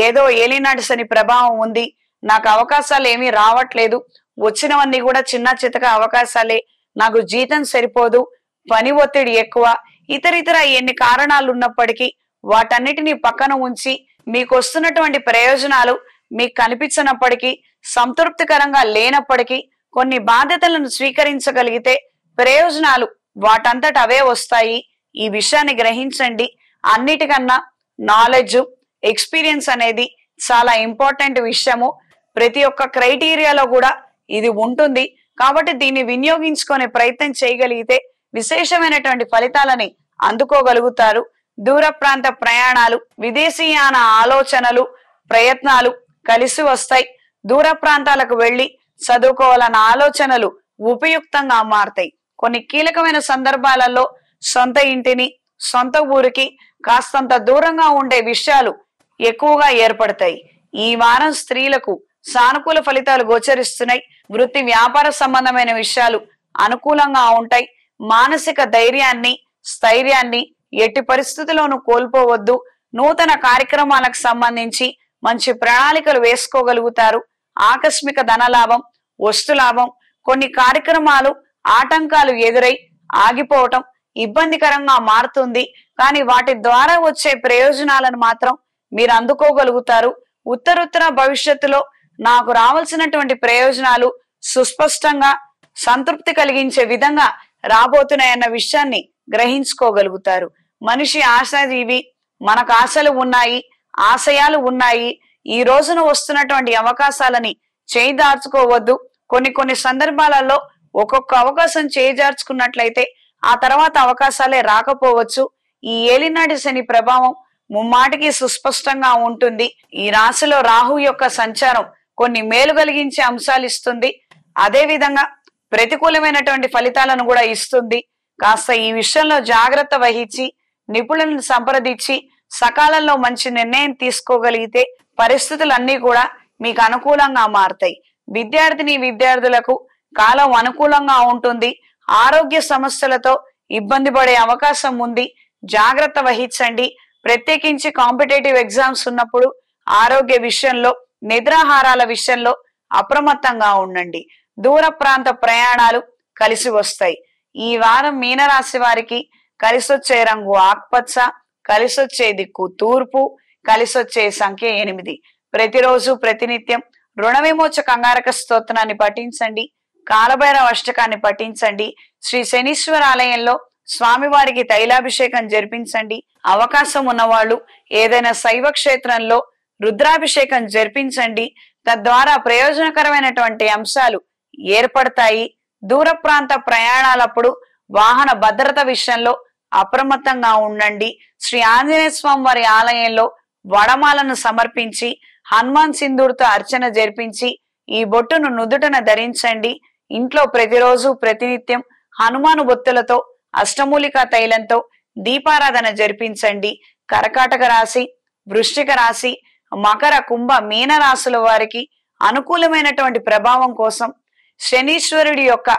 ఏదో ఏలినాటి ప్రభావం ఉంది నాకు అవకాశాలు ఏమీ రావట్లేదు వచ్చినవన్నీ కూడా చిన్న చితక అవకాశాలే నాకు జీతం సరిపోదు పని ఒత్తిడి ఎక్కువ ఇతర ఇతర ఎన్ని కారణాలు ఉన్నప్పటికీ వాటన్నిటిని పక్కన ఉంచి మీకు వస్తున్నటువంటి ప్రయోజనాలు మీకు కనిపించినప్పటికీ సంతృప్తికరంగా లేనప్పటికీ కొన్ని బాధ్యతలను స్వీకరించగలిగితే ప్రయోజనాలు వాటంతట అవే వస్తాయి ఈ విషయాన్ని గ్రహించండి అన్నిటికన్నా నాలెడ్జ్ ఎక్స్పీరియన్స్ అనేది చాలా ఇంపార్టెంట్ విషయము ప్రతి ఒక్క క్రైటీరియాలో కూడా ఇది ఉంటుంది కాబట్టి దీన్ని వినియోగించుకునే ప్రయత్నం చేయగలిగితే విశేషమైనటువంటి ఫలితాలని అందుకోగలుగుతారు దూర ప్రాంత ప్రయాణాలు విదేశీయాన ఆలోచనలు ప్రయత్నాలు కలిసి వస్తాయి దూర ప్రాంతాలకు వెళ్లి చదువుకోవాలన్న ఆలోచనలు ఉపయుక్తంగా మారతాయి కొన్ని కీలకమైన సందర్భాలలో సొంత ఇంటిని సొంత ఊరికి కాస్తంత దూరంగా ఉండే విషయాలు ఎక్కువగా ఏర్పడతాయి ఈ వారం స్త్రీలకు సానుకూల ఫలితాలు గోచరిస్తున్నాయి వృత్తి వ్యాపార సంబంధమైన విషయాలు అనుకూలంగా ఉంటాయి మానసిక ధైర్యాన్ని స్థైర్యాన్ని ఎట్టి పరిస్థితుల్లోనూ కోల్పోవద్దు నూతన కార్యక్రమాలకు సంబంధించి మంచి ప్రణాళికలు వేసుకోగలుగుతారు ఆకస్మిక ధనలాభం వస్తులాభం కొన్ని కార్యక్రమాలు ఆటంకాలు ఎదురై ఆగిపోవటం ఇబ్బందికరంగా మారుతుంది కానీ వాటి ద్వారా వచ్చే ప్రయోజనాలను మాత్రం మీరు అందుకోగలుగుతారు ఉత్తరత్తర భవిష్యత్తులో నాకు రావాల్సినటువంటి ప్రయోజనాలు సుస్పష్టంగా సంతృప్తి కలిగించే విధంగా రాబోతున్నాయన్న విషయాన్ని గ్రహించుకోగలుగుతారు మనిషి ఆశాజీవి మనకు ఆశలు ఉన్నాయి ఆశయాలు ఉన్నాయి ఈ రోజున వస్తున్నటువంటి అవకాశాలని చేయిదార్చుకోవద్దు కొన్ని కొన్ని సందర్భాలలో ఒక్కొక్క అవకాశం చేజార్చుకున్నట్లయితే ఆ తర్వాత అవకాశాలే రాకపోవచ్చు ఈ ఏలినాటి శని ప్రభావం ముమ్మాటికి సుస్పష్టంగా ఉంటుంది ఈ రాశిలో రాహు యొక్క సంచారం కొన్ని మేలు కలిగించే అంశాలు ఇస్తుంది అదే విధంగా ప్రతికూలమైనటువంటి ఫలితాలను కూడా ఇస్తుంది కాస్త ఈ విషయంలో జాగ్రత్త వహించి నిపుణులను సంప్రదించి సకాలంలో మంచి నిర్ణయం తీసుకోగలిగితే పరిస్థితులన్నీ కూడా మీకు అనుకూలంగా మారుతాయి విద్యార్థిని విద్యార్థులకు కాలం అనుకూలంగా ఉంటుంది ఆరోగ్య సమస్యలతో ఇబ్బంది పడే అవకాశం ఉంది జాగ్రత్త వహించండి ప్రత్యేకించి కాంపిటేటివ్ ఎగ్జామ్స్ ఉన్నప్పుడు ఆరోగ్య విషయంలో నిద్రాహారాల విషయంలో అప్రమత్తంగా ఉండండి దూర ప్రాంత ప్రయాణాలు కలిసి వస్తాయి ఈ వారం మీనరాశి వారికి కలిసొచ్చే రంగు ఆకుపచ్చ కలిసొచ్చే దిక్కు తూర్పు కలిసొచ్చే సంఖ్య ఎనిమిది ప్రతిరోజు ప్రతినిత్యం రుణ విమోచ కంగారక స్తోత్రాన్ని పఠించండి కాలభైరవ అష్టకాన్ని పఠించండి శ్రీ శనీశ్వర ఆలయంలో స్వామివారికి తైలాభిషేకం జరిపించండి అవకాశం ఉన్నవాళ్ళు ఏదైనా శైవ క్షేత్రంలో రుద్రాభిషేకం జరిపించండి తద్వారా ప్రయోజనకరమైనటువంటి అంశాలు ఏర్పడతాయి దూర ప్రాంత ప్రయాణాలప్పుడు వాహన భద్రత విషయంలో అప్రమత్తంగా ఉండండి శ్రీ ఆంజనేయ స్వామి వారి ఆలయంలో వడమాలను సమర్పించి హనుమాన్ సింధూర్తో అర్చన జరిపించి ఈ బొట్టును నుదుటన ధరించండి ఇంట్లో ప్రతిరోజు ప్రతినిత్యం హనుమాను బొత్తులతో అష్టమూలికా తైలంతో దీపారాధన జరిపించండి కరకాటక రాశి వృష్టిక రాశి మకర కుంభ మీన రాశుల వారికి అనుకూలమైనటువంటి ప్రభావం కోసం శనీశ్వరుడి యొక్క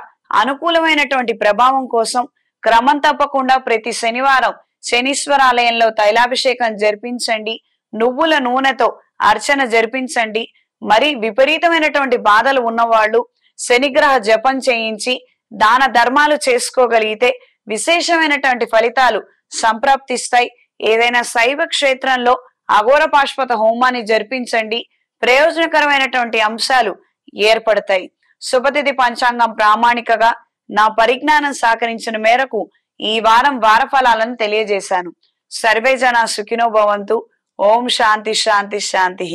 అనుకూలమైనటువంటి ప్రభావం కోసం క్రమం తప్పకుండా ప్రతి శనివారం శనీశ్వర ఆలయంలో తైలాభిషేకం జరిపించండి నువ్వుల నూనెతో అర్చన జరిపించండి మరి విపరీతమైనటువంటి బాధలు ఉన్నవాళ్ళు శనిగ్రహ జపం చేయించి దాన ధర్మాలు చేసుకోగలిగితే విశేషమైనటువంటి ఫలితాలు సంప్రాప్తిస్తాయి ఏదైనా శైవ క్షేత్రంలో అఘోర పాశ్వత హోమాన్ని జరిపించండి ప్రయోజనకరమైనటువంటి అంశాలు ఏర్పడతాయి శుభతిథి పంచాంగం ప్రామాణికగా నా పరిజ్ఞానం సహకరించిన మేరకు ఈ వారం వారఫలాలను తెలియజేశాను సర్వే జనా సుఖినోభవంతు ఓం శాంతి శాంతి శాంతి